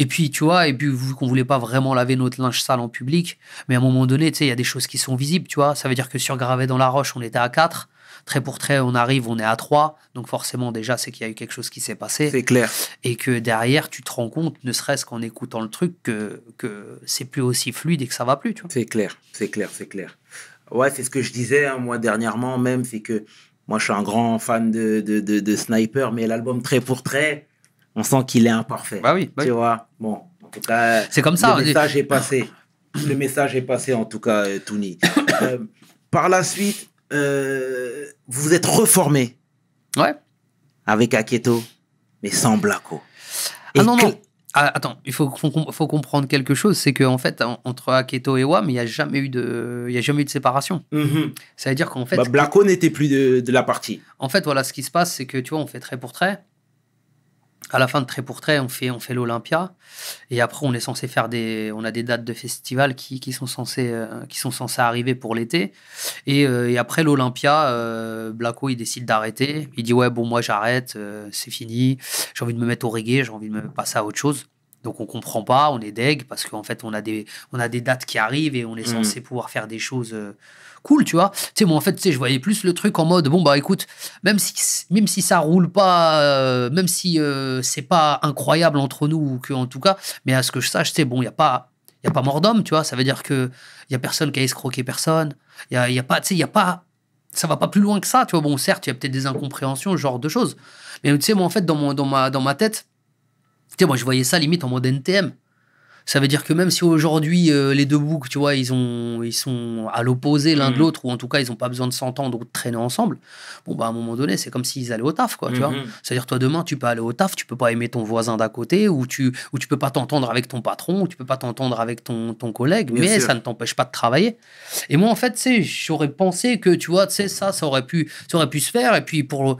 Et puis, tu vois, et puis, vu qu'on voulait pas vraiment laver notre linge sale en public, mais à un moment donné, tu sais, il y a des choses qui sont visibles, tu vois. Ça veut dire que sur Gravé dans la Roche, on était à 4. Très pour très, on arrive, on est à 3. Donc, forcément, déjà, c'est qu'il y a eu quelque chose qui s'est passé. C'est clair. Et que derrière, tu te rends compte, ne serait-ce qu'en écoutant le truc, que, que c'est plus aussi fluide et que ça va plus, tu vois. C'est clair, c'est clair, c'est clair. Ouais, c'est ce que je disais, hein, moi, dernièrement, même, c'est que moi, je suis un grand fan de, de, Sniper, mais l'album Très pour Trait, on sent qu'il est imparfait. Bah oui. Bah tu vois, bon, en tout cas, c'est comme ça. Le message est passé. le message est passé, en tout cas, euh, euh par la suite, vous euh, vous êtes reformé. Ouais. Avec Aketo, mais sans Blaco. ah non, non. Ah, attends, il faut, faut, comprendre quelque chose, c'est qu'en fait, entre Aketo et Wam, il n'y a jamais eu de, il y a jamais eu de séparation. cest mm-hmm. à Ça veut dire qu'en fait, bah, n'était plus de, de, la partie. En fait, voilà, ce qui se passe, c'est que tu vois, on fait trait pour trait à la fin de Trait pour Trait, on fait, on fait l'Olympia. Et après, on est censé faire des, on a des dates de festival qui, sont, censées, euh, qui sont censés arriver pour l'été. Et, euh, après l'Olympia, euh, Blaco il décide d'arrêter. Il dit Ouais, bon, moi, j'arrête, c'est fini. J'ai envie de me mettre au reggae, j'ai envie de me passer à autre chose. Donc, on comprend pas, on est deg parce qu'en fait, on a, des, on a des dates qui arrivent et on est mm. censé pouvoir faire des choses cool, tu vois. Tu sais, moi, en fait, tu je voyais plus le truc en mode, bon, bah, écoute, même si, même si ça roule pas, euh, même si euh, c'est pas incroyable entre nous, ou que, en tout cas, mais à ce que je sache, tu sais, bon, il n'y a pas. Il a pas mort d'homme, tu vois. Ça veut dire qu'il n'y a personne qui a escroqué personne. Il n'y a, y a pas, tu sais, il n'y a pas ça va pas plus loin que ça, tu vois. Bon, certes, il y a peut-être des incompréhensions, ce genre de choses. Mais tu sais, moi, en fait, dans, mon, dans, ma, dans ma tête, tu sais, moi, je voyais ça limite en mode NTM. Ça veut dire que même si aujourd'hui euh, les deux boucs, tu vois, ils, ont, ils sont à l'opposé l'un de mhm. l'autre, ou en tout cas ils n'ont pas besoin de s'entendre ou de traîner ensemble, bon, bah à un moment donné, c'est comme s'ils allaient au taf, quoi, tu vois. Mhm. C'est-à-dire, toi demain, tu peux aller au taf, tu peux pas aimer ton voisin d'à côté, ou tu, ou tu peux pas t'entendre avec ton patron, ou tu peux pas t'entendre avec ton, ton collègue, mais ça ne t'empêche pas de travailler. Et moi, en fait, j'aurais pensé que, tu vois, tu sais, ça, ça aurait, pu, ça aurait pu se faire, et puis pour.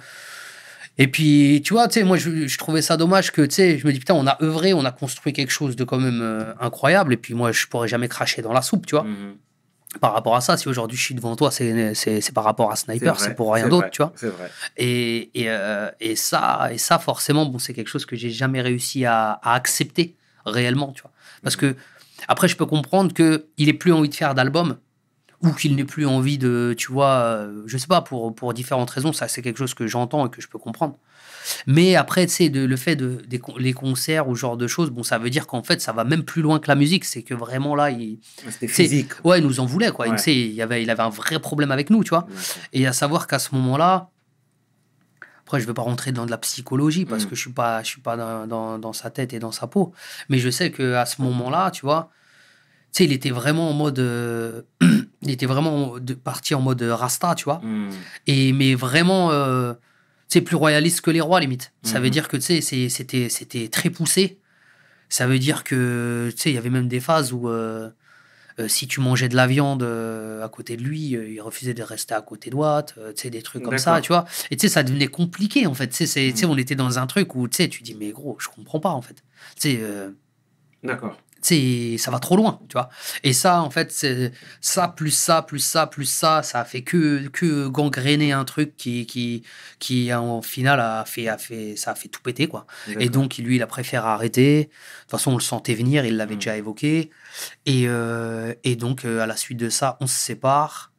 Et puis, tu vois, tu sais, moi, je, trouvais ça dommage que, tu sais, je me dis, putain, on a œuvré, on a construit quelque chose de quand même euh, incroyable. Et puis, moi, je pourrais jamais cracher dans la soupe, tu vois. Mhm. Par rapport à ça, si aujourd'hui je suis devant toi, c'est par rapport à Sniper, c'est pour rien d'autre, tu vois. C'est vrai. Euh, et, ça, et ça, forcément, bon, c'est quelque chose que j'ai jamais réussi à, accepter réellement, tu vois. Parce mhm. que, après, je peux comprendre qu'il est plus envie de faire d'album ou qu'il n'ait plus envie de, tu vois, euh, je sais pas, pour, pour différentes raisons, ça c'est quelque chose que j'entends et que je peux comprendre. Mais après, tu sais, le fait de, des, les concerts ou ce genre de choses, bon, ça veut dire qu'en fait, ça va même plus loin que la musique. C'est que vraiment là, il. C'était physique. Ouais, il nous en voulait, quoi. Il, il, avait, il avait un vrai problème avec nous, tu vois. Et à savoir qu'à ce moment-là, après, je ne veux pas rentrer dans de la psychologie parce mm. que je ne suis pas, je suis pas dans, dans, dans, sa tête et dans sa peau. Mais je sais qu'à ce moment-là, tu vois, il était vraiment en mode. Euh, il était vraiment de, parti en mode euh, Rasta, tu vois. Hmm. Et, mais vraiment. c'est euh, plus royaliste que les rois, limite. Ça veut hmm. dire que, c'était, c'était très poussé. Ça veut dire que, il y avait même des phases où. si tu mangeais de la viande à côté de lui, il refusait de rester à côté de Watt, des trucs comme ça, tu vois. Et ça devenait compliqué, en fait. Tu hmm. on était dans un truc où, tu sais, tu dis, mais gros, je comprends pas, en fait. D'accord c'est ça va trop loin, tu vois. Et ça, en fait, c'est ça plus ça plus ça plus ça, ça a fait que que gangréner un truc qui qui qui en final a fait a fait ça a fait tout péter quoi. Et donc lui, il a préféré arrêter. De toute façon, on le sentait venir, il l'avait mmh. déjà évoqué. Et euh, donc euh, à la suite de ça, on se sépare.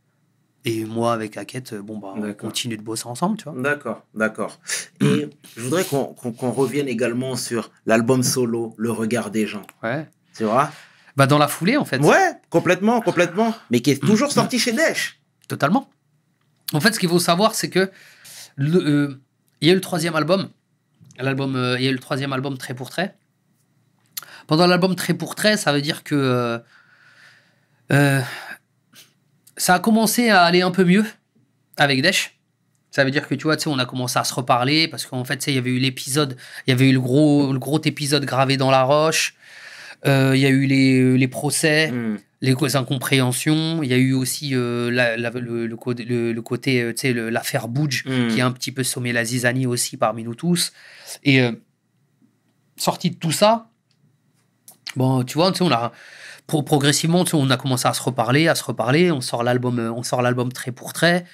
Et moi, avec Hackett, euh, bon, bah, on continue de bosser ensemble, tu vois. D'accord, d'accord. Et je voudrais qu'on revienne également sur l'album solo, Le regard des gens. Ouais. Bah, dans la foulée, en fait. Ouais, complètement, complètement. Mais qui est toujours sorti chez Daesh. Totalement. En fait, ce qu'il faut savoir, c'est que euh, il y a eu le troisième album. L'album, euh, il y a eu le troisième album Très pour très Pendant l'album Très pour Trait, ça veut dire que euh, ça a commencé à aller un peu mieux avec Desh. Ça veut dire que tu vois, tu sais, on a commencé à se reparler parce qu'en fait, il y avait eu l'épisode, il y avait eu le gros, le gros épisode gravé dans la roche. Euh, il y a eu les, euh, procès, hmm. les les incompréhensions. Il y a eu aussi euh, le, côté, tu l'affaire Bouge, hmm. qui a un petit peu sommé la zizanie aussi parmi nous tous. Et sorti de tout ça, bon, tu vois, on a progressivement, on a commencé à se reparler, à se reparler. On sort l'album, on sort l'album très pour trait.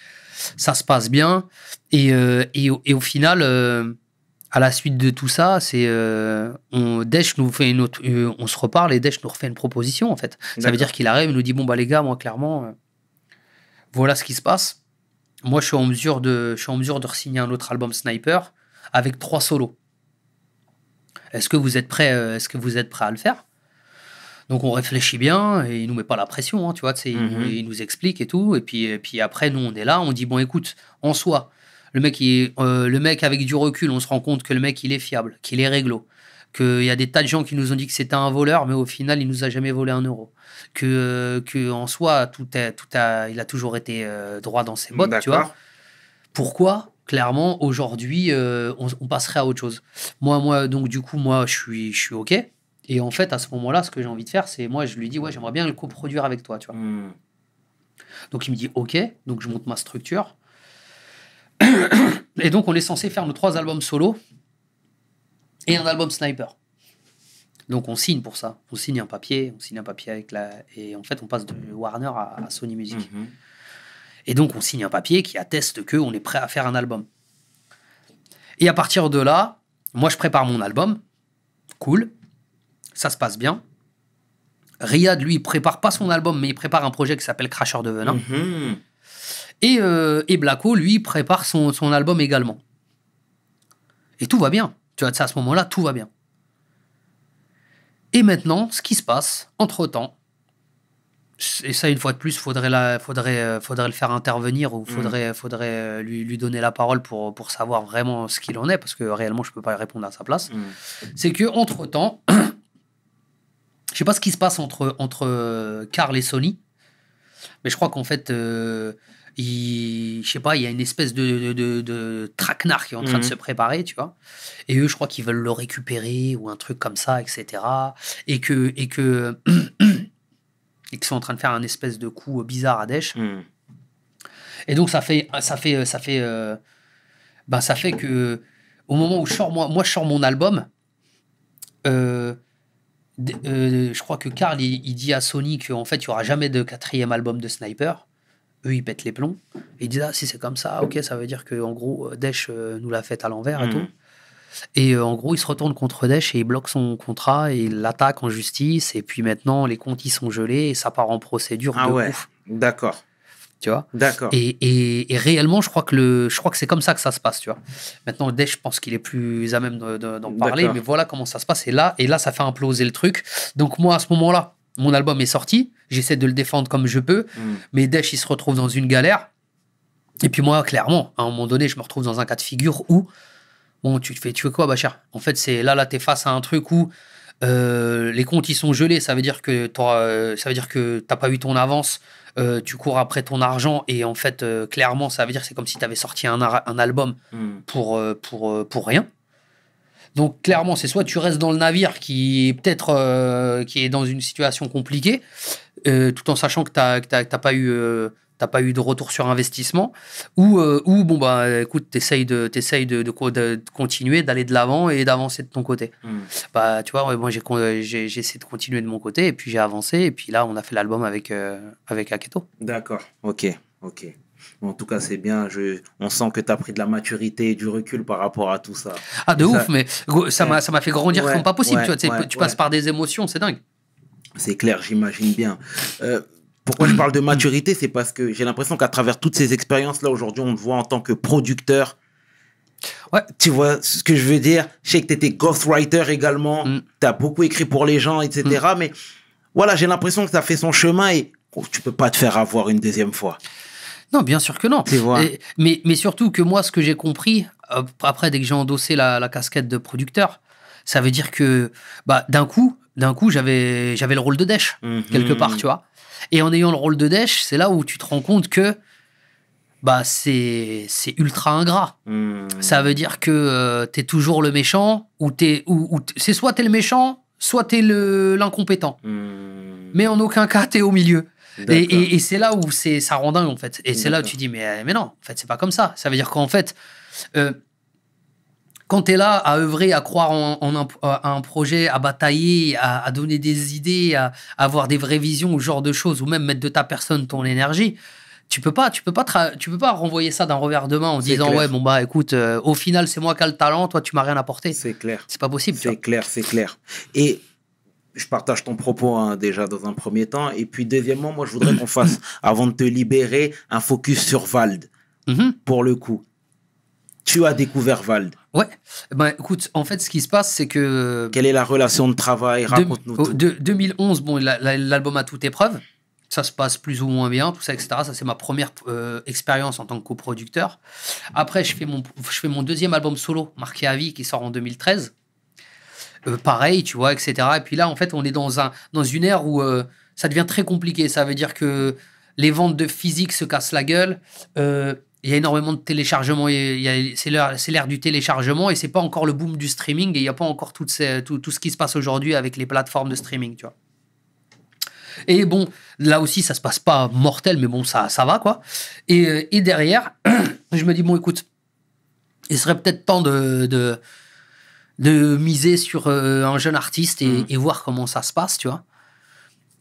Ça se passe bien. Et, et au final à la suite de tout ça, c'est euh, on nous fait une autre, euh, on se reparle et Desch nous refait une proposition en fait. Ça veut dire qu'il arrive, il nous dit bon bah les gars, moi clairement, euh, voilà ce qui se passe. Moi je suis en mesure de, je suis en mesure de signer un autre album Sniper avec trois solos. Est-ce que vous êtes prêt, est-ce que vous êtes prêt à le faire Donc on réfléchit bien et il nous met pas la pression, hein, tu vois, mhm. il, nous explique et tout et puis et puis après nous on est là, on dit bon écoute, en soi le mec, euh, le mec, avec du recul, on se rend compte que le mec, il est fiable, qu'il est réglo. Qu'il y a des tas de gens qui nous ont dit que c'était un voleur, mais au final, il nous a jamais volé un euro. Que, euh, que en soi, tout, est, tout a, il a toujours été euh, droit dans ses bottes, Pourquoi Clairement, aujourd'hui, on, passerait à autre chose. Moi, moi, donc du coup, moi, je suis, je suis ok. Et en fait, à ce moment-là, ce que j'ai envie de faire, c'est moi, je lui dis, ouais, j'aimerais bien le coproduire avec toi, tu vois. Hmm. Donc il me dit, ok, donc je monte ma structure. Et donc, on est censé faire nos trois albums solo et un album sniper. Donc, on signe pour ça. On signe un papier, on signe un papier avec la. Et en fait, on passe de mhm. Warner à, Sony Music. Mhm. Et donc, on signe un papier qui atteste qu'on est prêt à faire un album. Et à partir de là, moi, je prépare mon album. Cool. Ça se passe bien. Riyad, lui, prépare pas son album, mais il prépare un projet qui s'appelle Crasher de Venin. Mhm. Et, euh, Blacko, lui, prépare son, album également. Et tout va bien. Tu vois, à ce moment-là, tout va bien. Et maintenant, ce qui se passe, entre-temps, et ça, une fois de plus, faudrait, faudrait, euh, faudrait le faire intervenir ou mm. faudrait, faudrait euh, lui, donner la parole pour, pour savoir vraiment ce qu'il en est, parce que réellement, je ne peux pas répondre à sa place. Mm. C'est que entre temps, je sais pas ce qui se passe entre, entre Carl euh, et Sony, mais je crois qu'en fait, il, je sais pas, il y a une espèce de, de, de, traquenard qui est en train de mhm. se préparer, tu vois. Et eux, je crois qu'ils veulent le récupérer ou un truc comme ça, etc. Et que, et que, et qu'ils sont en train de faire un espèce de coup bizarre à Daesh. Mhm. Et donc ça fait, ça fait, ça fait, euh, ben ça fait que au moment où je sors moi, moi je mon album. Euh, euh, je crois que Carl il, dit à Sony qu'en fait il n'y aura jamais de quatrième album de Sniper eux, ils pètent les plombs. ils disent, ah, si c'est comme ça, ok, ça veut dire que en gros, euh, Daesh euh, nous l'a fait à l'envers et mhm. tout. Et euh, en gros, ils se retournent contre Daesh et ils bloquent son contrat et ils l'attaquent en justice. Et puis maintenant, les comptes, ils sont gelés et ça part en procédure ah ouais. D'accord. Tu vois D'accord. Et, réellement, je crois que c'est comme ça que ça se passe, tu vois. Maintenant, Daesh, pense qu'il est plus à même d'en parler, mais voilà comment ça se passe. Et là, et là, ça fait imploser le truc. Donc moi, à ce moment-là, mon album est sorti, j'essaie de le défendre comme je peux, hmm. mais Dash, il se retrouve dans une galère. Et puis moi, clairement, à un moment donné, je me retrouve dans un cas de figure où, bon, tu tu fais quoi, Bachar En fait, c'est là, là, es face à un truc où euh, les comptes, ils sont gelés, ça veut dire que euh, ça veut dire que t'as pas eu ton avance, euh, tu cours après ton argent, et en fait, clairement, ça veut dire c'est comme si t'avais sorti un, album hmm. pour, pour, pour rien. Donc clairement, c'est soit tu restes dans le navire qui est peut-être euh, qui est dans une situation compliquée, euh, tout en sachant que tu n'as pas eu euh, t'as pas eu de retour sur investissement, ou, ou bon bah écoute, t'essayes de de, de, de, continuer, d'aller de l'avant et d'avancer de ton côté. Hmm. Bah tu vois, moi j'ai essayé de continuer de mon côté et puis j'ai avancé et puis là on a fait l'album avec avec Aketo. D'accord, ok, ok en tout cas, c'est bien. on sent que tu as pris de la maturité et du recul par rapport à tout ça. Ah, de ouf, mais ça m'a fait grandir comme pas possible. tu, passes par des émotions, c'est dingue. C'est clair, j'imagine bien. Euh, pourquoi je parle de maturité C'est parce que j'ai l'impression qu'à travers toutes ces expériences-là, aujourd'hui, on te voit en tant que producteur. Ouais. Tu vois ce que je veux dire Je sais que tu étais ghostwriter également. Mm. Tu as beaucoup écrit pour les gens, etc. Mm. Mais voilà, j'ai l'impression que ça fait son chemin et tu oh, tu peux pas te faire avoir une deuxième fois. Non, bien sûr que non. mais, surtout que moi, ce que j'ai compris, euh, après, dès que j'ai endossé la, casquette de producteur, ça veut dire que bah, d'un coup, d'un coup, j'avais, le rôle de dèche, mhm. quelque part, tu vois. Et en ayant le rôle de dèche, c'est là où tu te rends compte que bah, c'est, ultra ingrat. Mhm. Ça veut dire que euh, tu es toujours le méchant, ou, tu ou, c'est soit es le méchant, soit t'es le, l'incompétent. Mhm. Mais en aucun cas, tu es au milieu. Et, c'est là où c'est ça rend dingue, en fait. Et c'est là où tu dis, mais, mais non, en fait, c'est pas comme ça. Ça veut dire qu'en fait, euh, quand tu es là à œuvrer, à croire en, un, projet, à batailler, à, donner des idées, à, avoir des vraies visions, ce genre de choses, ou même mettre de ta personne ton énergie, tu peux pas, tu peux pas, tu peux pas renvoyer ça d'un revers de main en disant ouais bon bah écoute, euh, au final c'est moi qui a le talent, toi tu m'as rien apporté. C'est clair. C'est pas possible. C'est clair, c'est clair. Et je partage ton propos hein, déjà dans un premier temps. Et puis, deuxièmement, moi, je voudrais qu'on fasse, avant de te libérer, un focus sur Vald. Mm-hmm. Pour le coup, tu as découvert Vald. Ouais. Ben, écoute, en fait, ce qui se passe, c'est que. Quelle est la relation de travail Raconte-nous. 2011, bon, l'album a à toute épreuve. Ça se passe plus ou moins bien, tout ça, etc. Ça, c'est ma première euh, expérience en tant que coproducteur. Après, je fais, mon, je fais mon deuxième album solo, Marqué à vie, qui sort en 2013. Euh, pareil, tu vois, etc. Et puis là, en fait, on est dans, un, dans une ère où euh, ça devient très compliqué. Ça veut dire que les ventes de physique se cassent la gueule. Euh, il y a énormément de téléchargements. C'est l'ère du téléchargement et c'est pas encore le boom du streaming et il n'y a pas encore tout, ce qui se passe aujourd'hui avec les plateformes de streaming, tu vois. Et bon, là aussi, ça se passe pas mortel, mais bon, ça, ça va, quoi. Et, et derrière, je me dis, bon, écoute, il serait peut-être temps de de miser sur euh, un jeune artiste mm. et, voir comment ça se passe, tu vois.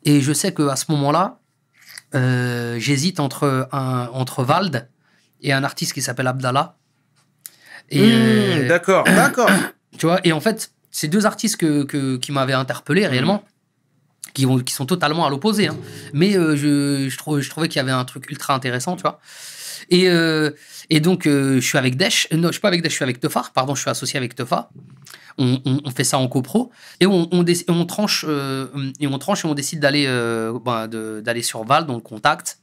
Et je sais qu'à ce moment-là, euh, j'hésite entre, un, entre Vald et un artiste qui s'appelle Abdallah. Mm, euh, d'accord, d'accord. Tu vois, et en fait, ces deux artistes qui m'avaient interpellé mm. réellement, qui, vont qui sont totalement à l'opposé, hein. mais je, je, je, trouvais qu'il y avait un truc ultra intéressant, tu vois. Et, donc, je suis avec Desh, non, je suis pas avec Desh, je suis avec Tefar pardon, je suis associé avec Tefa on, fait ça en copro et on, on euh, tranche et on décide d'aller euh, ben, d'aller sur Val, dans le contact.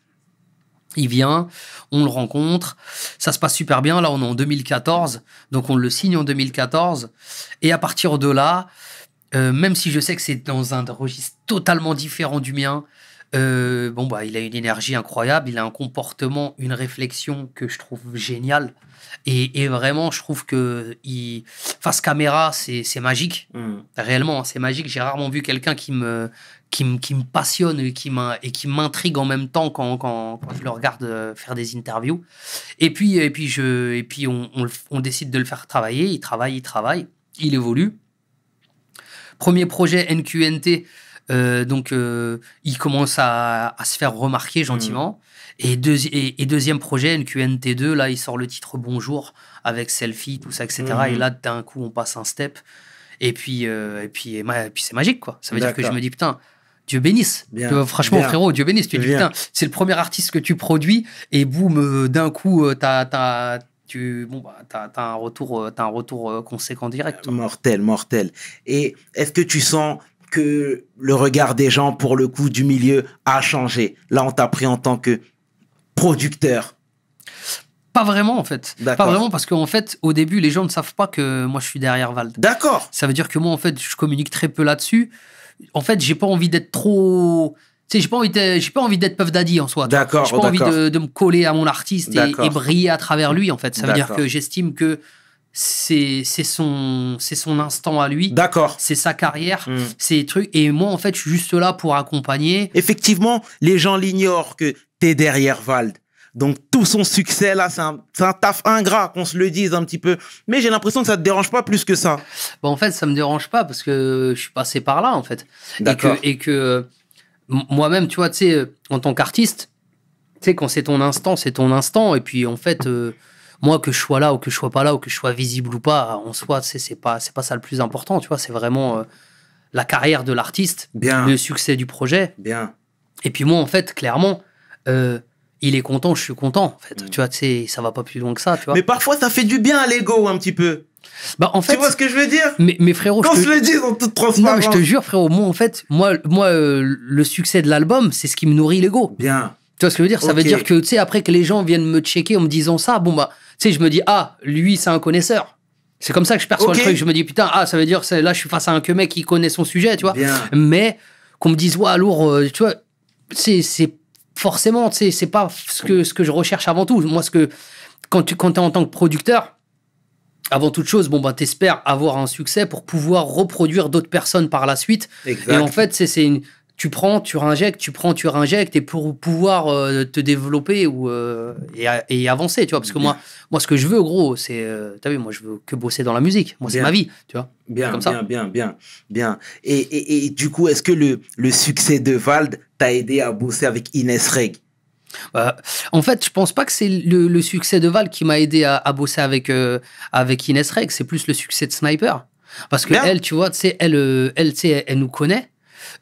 Il vient, on le rencontre, ça se passe super bien. Là, on est en 2014, donc on le signe en 2014. Et à partir de là, euh, même si je sais que c'est dans un registre totalement différent du mien, bon bah il a une énergie incroyable, il a un comportement, une réflexion que je trouve géniale. Et, vraiment, je trouve que face caméra, c'est magique. Mm. Réellement, hein, c'est magique. J'ai rarement vu quelqu'un qui me, qui me, passionne et qui m'intrigue en même temps quand, quand, quand, je le regarde euh, faire des interviews. Et puis, et puis, et puis on décide de le faire travailler. Il travaille, il travaille, il évolue. Premier projet NQNT euh, donc, euh, il commence à, se faire remarquer gentiment. Hmm. Et, deuxième projet, NQNT2, là, il sort le titre Bonjour avec selfie, tout ça, etc. Hmm. Et là, d'un coup, on passe un step. Et puis, euh, et puis, puis c'est magique, quoi. Ça veut dire que je me dis, putain, Dieu bénisse. franchement, frérot, Dieu bénisse. Tu dis, putain, c'est le premier artiste que tu produis et boum, d'un coup, t'as tu bon bah, un retour as un retour conséquent direct mortel mortel et est-ce que tu sens que le regard des gens, pour le coup, du milieu a changé Là, on t'a pris en tant que producteur. Pas vraiment en fait. Pas vraiment parce qu'en fait, au début, les gens ne savent pas que moi je suis derrière Vald. D'accord. Ça veut dire que moi en fait, je communique très peu là-dessus. En fait, j'ai pas envie d'être trop. Tu sais, j'ai pas envie j'ai pas envie d'être Puff Daddy en soi. D'accord. J'ai pas oh, envie de, me coller à mon artiste et, briller à travers lui en fait. Ça veut dire que j'estime que c'est son son instant à lui d'accord c'est sa carrière ces hmm. c'est trucs et moi en fait je suis juste là pour accompagner effectivement les gens l'ignorent que t'es derrière Vald donc tout son succès là, c'est un, taf ingrat qu'on se le dise un petit peu. Mais j'ai l'impression que ça te dérange pas plus que ça. Bah en fait, ça me dérange pas parce que je suis passé par là en fait. Et que, et que euh, moi-même, tu vois, tu sais, euh, en tant qu'artiste, tu sais, quand c'est ton instant, c'est ton instant. Et puis en fait, euh, moi, que je sois là ou que je sois pas là ou que je sois visible ou pas, en soi, c'est pas, pas ça le plus important, tu vois. C'est vraiment euh, la carrière de l'artiste, le succès du projet. Bien. Et puis moi, en fait, clairement, euh, il est content, je suis content, en fait. Mm. Tu vois, c'est ça va pas plus loin que ça, tu vois. Mais parfois, ça fait du bien à l'ego, un petit peu. Bah, en fait, tu vois ce que je veux dire mais, frérot, quand je, le dis en toute transparence. Non, je te jure, frérot, moi en fait, moi, moi euh, le succès de l'album, c'est ce qui me nourrit l'ego. Bien. Tu vois ce que je veux dire Ça veut dire que, tu sais, après que les gens viennent me checker en me disant ça, bon, bah, tu sais, je me dis, ah, lui, c'est un connaisseur. C'est comme ça que je perçois le truc. Je me dis, putain, ah, ça veut dire, là, je suis face à un que mec qui connaît son sujet, tu vois. Mais qu'on me dise, ouais, lourd, euh, tu vois, c'est forcément, tu sais, c'est pas ce que, ce que je recherche avant tout. Moi, ce que, quand tu quand es en tant que producteur, avant toute chose, bon, ben, t'espères avoir un succès pour pouvoir reproduire d'autres personnes par la suite. Et en fait, c'est une, tu prends, tu réinjectes, tu prends, tu réinjectes, et pour pouvoir euh, te développer ou, euh, et, avancer, tu vois. Parce que moi, moi ce que je veux, gros, c'est. tu euh, t'as vu, moi, je veux que bosser dans la musique. Moi, c'est ma vie, tu vois. Bien, bien, bien, bien, Et, et, et du coup, est-ce que le, le, succès de Vald t'a aidé à bosser avec Inès Reg en fait, je pense pas que c'est le, succès de Val qui m'a aidé à, bosser avec, avec Inès Reg. C'est plus le succès de Sniper. Parce que elle, tu vois, elle, elle, elle, elle nous connaît.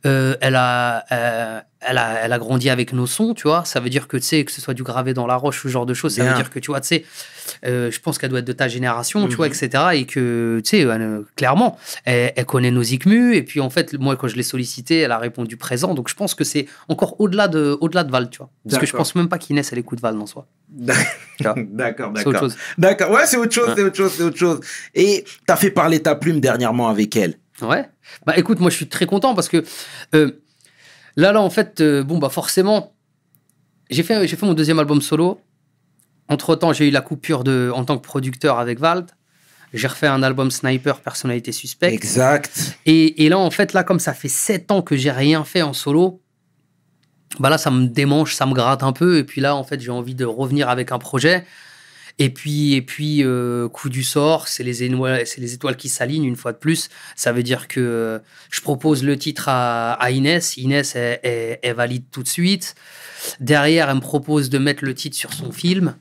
Euh, elle, a, euh, elle, a, elle a grandi avec nos sons, tu vois. Ça veut dire que, tu sais, que ce soit du gravé dans la roche, ce genre de choses, ça veut dire que, tu vois, tu sais, euh, je pense qu'elle doit être de ta génération, tu vois, mhm. etc. Et que, tu sais, clairement, elle, connaît nos ICMU. Et puis, en fait, moi, quand je l'ai sollicité, elle a répondu présent. Donc, je pense que c'est encore au-delà de, au -delà de Val, tu vois. Parce que je pense même pas qu'Inès, elle écoute Val en soi. D'accord, d'accord. D'accord, ouais, c'est autre chose, c'est autre chose, c'est autre chose. Et tu as fait parler ta plume dernièrement avec elle. Ouais. Bah écoute, moi je suis très content parce que euh, là, là, en fait, euh, bon, bah forcément, j'ai fait, j'ai fait mon deuxième album solo. Entre temps, j'ai eu la coupure de, en tant que producteur avec valt J'ai refait un album Sniper, personnalité Suspect. Exact. Et, et, là, en fait, là, comme ça fait sept ans que j'ai rien fait en solo, bah là, ça me démange, ça me gratte un peu. Et puis là, en fait, j'ai envie de revenir avec un projet. Et puis, et puis euh, coup du sort, c'est les, étoiles, qui s'alignent une fois de plus. Ça veut dire que euh, je propose le titre à, Inès. Inès, est valide tout de suite. Derrière, elle me propose de mettre le titre sur son film.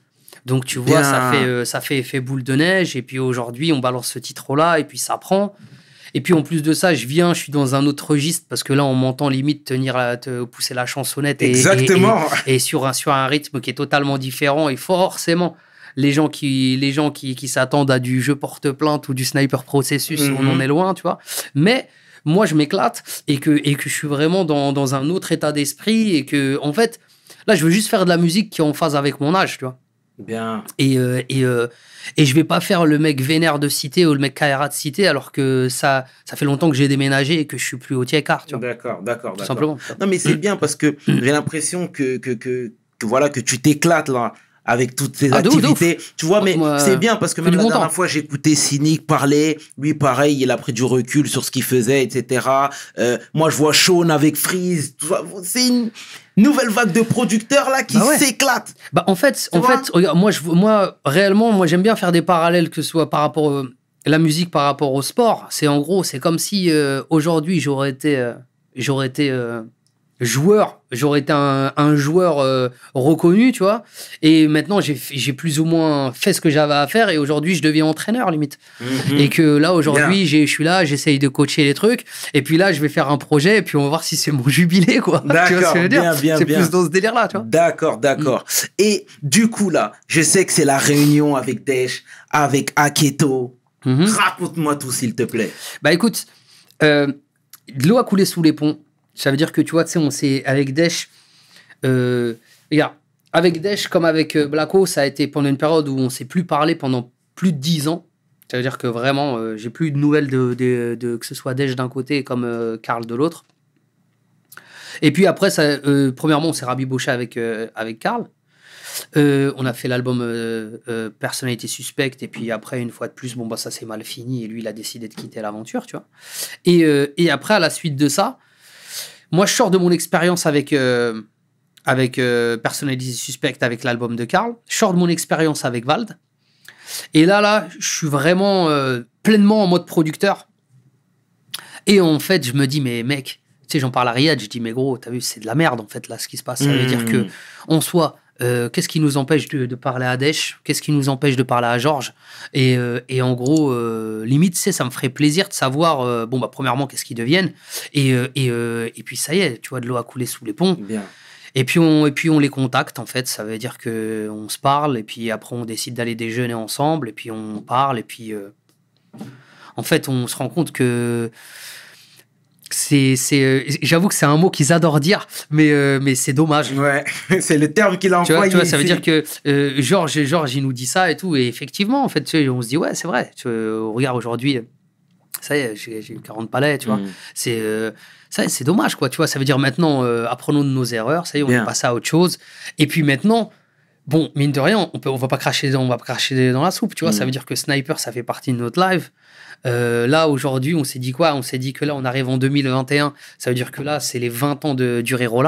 Donc tu vois, ça fait, euh, ça fait effet boule de neige. Et puis aujourd'hui, on balance ce titre-là et puis ça prend. Et puis en plus de ça, je viens, je suis dans un autre registre parce que là, on m'entend limite tenir, te pousser la chansonnette. Exactement. Et, sur, un, sur un rythme qui est totalement différent. Et forcément, les gens qui, les gens qui, qui s'attendent à du jeu porte-plainte ou du sniper processus, on en mhm. est loin, tu vois. Mais moi, je m'éclate et que, et que je suis vraiment dans, un autre état d'esprit et que, en fait, là, je veux juste faire de la musique qui est en phase avec mon âge, tu vois. Bien. Et, je euh, et, euh, et je vais pas faire le mec vénère de cité ou le mec KRA de cité, alors que ça, ça fait longtemps que j'ai déménagé et que je suis plus au tiers vois. D'accord, d'accord, d'accord. Simplement. Non, mais c'est bien parce que j'ai l'impression que, que, voilà, que tu t'éclates là avec toutes ces ah, activités. Tu vois, oh, mais c'est bien parce que même la dernière fois, j'écoutais cynique parler. Lui, pareil, il a pris du recul sur ce qu'il faisait, etc. Euh, moi, je vois Sean avec Freeze. C'est une nouvelle vague de producteurs là qui bah s'éclate. Bah en fait, en fait, moi, je, moi réellement, moi j'aime bien faire des parallèles que ce soit par rapport à euh, la musique par rapport au sport. C'est en gros, c'est comme si euh, aujourd'hui j'aurais été, j'aurais été joueur, j'aurais été un, joueur euh, reconnu, tu vois. Et maintenant, j'ai plus ou moins fait ce que j'avais à faire et aujourd'hui, je deviens entraîneur limite. Mhm. Et que là, aujourd'hui, je suis là, j'essaye de coacher les trucs. Et puis là, je vais faire un projet et puis on va voir si c'est mon jubilé, quoi. D'accord, ce bien, bien, C'est plus dans ce délire-là, tu vois. D'accord, d'accord. Mm. Et du coup, là, je sais que c'est la réunion avec Desh, avec Aketo. Mhm. Raconte-moi tout, s'il te plaît. Bah écoute, de euh, l'eau a coulé sous les ponts ça veut dire que tu vois, tu sais, on s'est avec Daesh, euh, regarde, avec Daesh comme avec euh, Blacko, ça a été pendant une période où on s'est plus parlé pendant plus de dix ans. Ça veut dire que vraiment, je euh, j'ai plus eu de nouvelles de, que ce soit Daesh d'un côté comme euh, Karl de l'autre. Et puis après, ça, premièrement, on s'est rabiboché avec, avec Karl. on a fait l'album Personnalité suspecte, et puis après, une fois de plus, bon, bah, ça s'est mal fini, et lui, il a décidé de quitter l'aventure, tu vois. Et, et, après, à la suite de ça, moi, je sors de mon expérience avec, euh, avec euh, Suspect, avec l'album de Karl. Je sors de mon expérience avec Vald. Et là, là, je suis vraiment euh, pleinement en mode producteur. Et en fait, je me dis, mais mec, tu sais, j'en parle à Riyad, je dis, mais gros, t'as vu, c'est de la merde, en fait, là, ce qui se passe. Ça veut dire mmh. que, soit. soi, euh, qu'est-ce qui nous empêche de, parler à Daesh Qu'est-ce qui nous empêche de parler à Georges et, euh, en gros, euh, limite, c'est, ça me ferait plaisir de savoir, bon, bah, premièrement, qu'est-ce qu'ils deviennent. Et, et, puis, ça y est, tu vois, de l'eau a coulé sous les ponts. Et puis, on, et puis on les contacte, en fait. Ça veut dire qu'on se parle, et puis après, on décide d'aller déjeuner ensemble, et puis on parle, et puis. en fait, on se rend compte que c'est, c'est, euh, j'avoue que c'est un mot qu'ils adorent dire, mais, euh, mais c'est dommage. Ouais, c'est le terme qu'il a employé. Tu vois, ça veut dire que euh, Georges, il nous dit ça et tout, et effectivement, en fait, on se dit, ouais, c'est vrai, on regarde aujourd'hui, ça y est, j'ai, eu 40 palais, tu vois. Mm. C'est, ça c'est dommage, quoi, tu vois, ça veut dire maintenant, apprenons de nos erreurs, ça y est, on va passe à autre chose. Et puis maintenant, bon, mine de rien, on peut, on va pas cracher, on va pas cracher dans la soupe, tu vois, ça mm. veut dire que Sniper, ça fait partie de notre live. Euh, là, aujourd'hui, on s'est dit quoi On s'est dit que là, on arrive en 2021. Ça veut dire que là, c'est les 20 ans de durée aux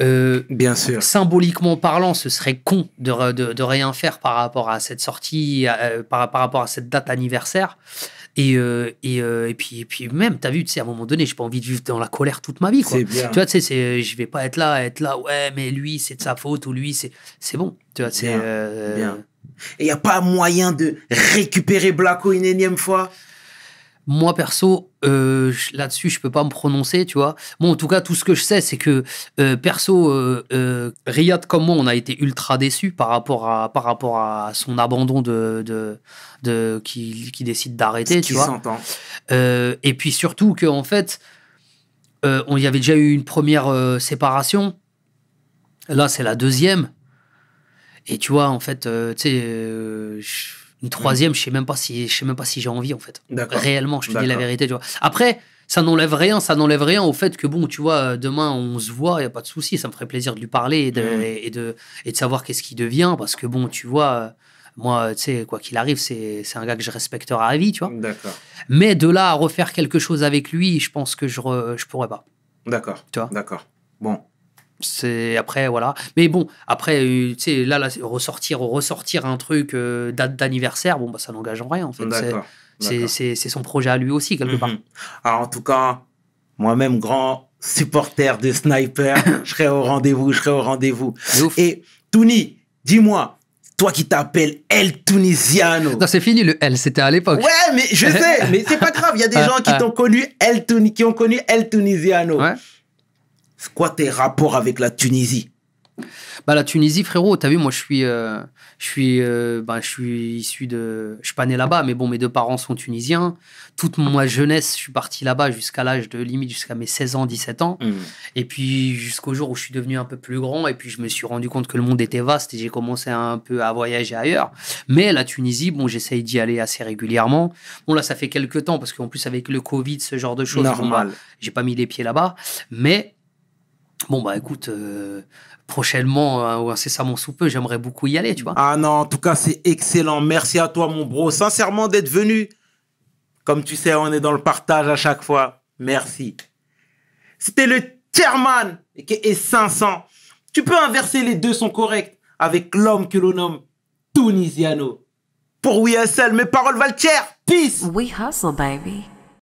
Euh, Bien sûr. Symboliquement parlant, ce serait con de, rien faire par rapport à cette sortie, euh, par, rapport à cette date anniversaire. Et, euh, et, puis, et puis même, t'as vu, tu sais, à un moment donné, j'ai pas envie de vivre dans la colère toute ma vie. Quoi. Bien. Tu vois, tu sais, je vais pas être là, être là, ouais, mais lui, c'est de sa faute, ou lui, c'est bon. Tu vois, c'est... Et il n'y a pas moyen de récupérer Blacko une énième fois moi perso euh, là-dessus je ne peux pas me prononcer tu vois bon en tout cas tout ce que je sais c'est que euh, perso euh, euh, Riyad comme moi on a été ultra déçu par rapport à par rapport à son abandon de de, qui, qui décide d'arrêter tu vois et puis surtout que en fait on y avait déjà eu une première séparation là c'est la deuxième et tu vois, en fait, euh, tu euh, une mhm. troisième, je sais même pas si, je sais même pas si j'ai envie, en fait. Réellement, je te dis la vérité, tu vois. Après, ça n'enlève rien, ça n'enlève rien au fait que, bon, tu vois, euh, demain, on se voit, il a pas de souci, ça me ferait plaisir de lui parler et de, mhm. et, de, savoir qu'est-ce qui devient, parce que, bon, tu vois, moi, tu quoi qu'il arrive, c'est un gars que je respecterai à vie, tu vois. Mais de là à refaire quelque chose avec lui, je pense que je, je pourrais pas. D'accord. Tu D'accord. Bon c'est après voilà mais bon après euh, tu sais là, ressortir ressortir un truc euh, date d'anniversaire bon bah ça n'engage en rien en fait c'est son projet à lui aussi quelque mhm. part en tout cas moi-même grand supporter de sniper je serai au rendez-vous je serai au rendez-vous et Tunis dis-moi toi qui t'appelles El Tunisiano. Non, c'est fini le L, c'était à l'époque. Ouais, mais je sais, mais c'est pas grave, il y a des ah, gens qui ah. t'ont connu El qui ont connu El Tunisiano. C'est quoi tes rapports avec la Tunisie bah, la Tunisie, frérot, t'as vu, moi, je suis, euh, je suis, euh, bah, je suis issu de, je suis pas né là-bas, mais bon, mes deux parents sont tunisiens. Toute ma jeunesse, je suis parti là-bas jusqu'à l'âge de limite, jusqu'à mes 16 ans, 17 ans. Hmm. Et puis, jusqu'au jour où je suis devenu un peu plus grand, et puis je me suis rendu compte que le monde était vaste et j'ai commencé un peu à voyager ailleurs. Mais la Tunisie, bon, j'essaye d'y aller assez régulièrement. Bon, là, ça fait quelques temps, parce qu'en plus, avec le Covid, ce genre de choses, bah, j'ai pas mis les pieds là-bas. Mais Bon, bah écoute, euh, prochainement hein, c'est ça mon soupeux, j'aimerais beaucoup y aller, tu vois. Ah non, en tout cas, c'est excellent. Merci à toi, mon bro, sincèrement d'être venu. Comme tu sais, on est dans le partage à chaque fois. Merci. C'était le chairman et 500. Tu peux inverser, les deux sont corrects avec l'homme que l'on nomme Tunisiano. Pour WSL, mes paroles valent cher. Peace. We hustle, baby.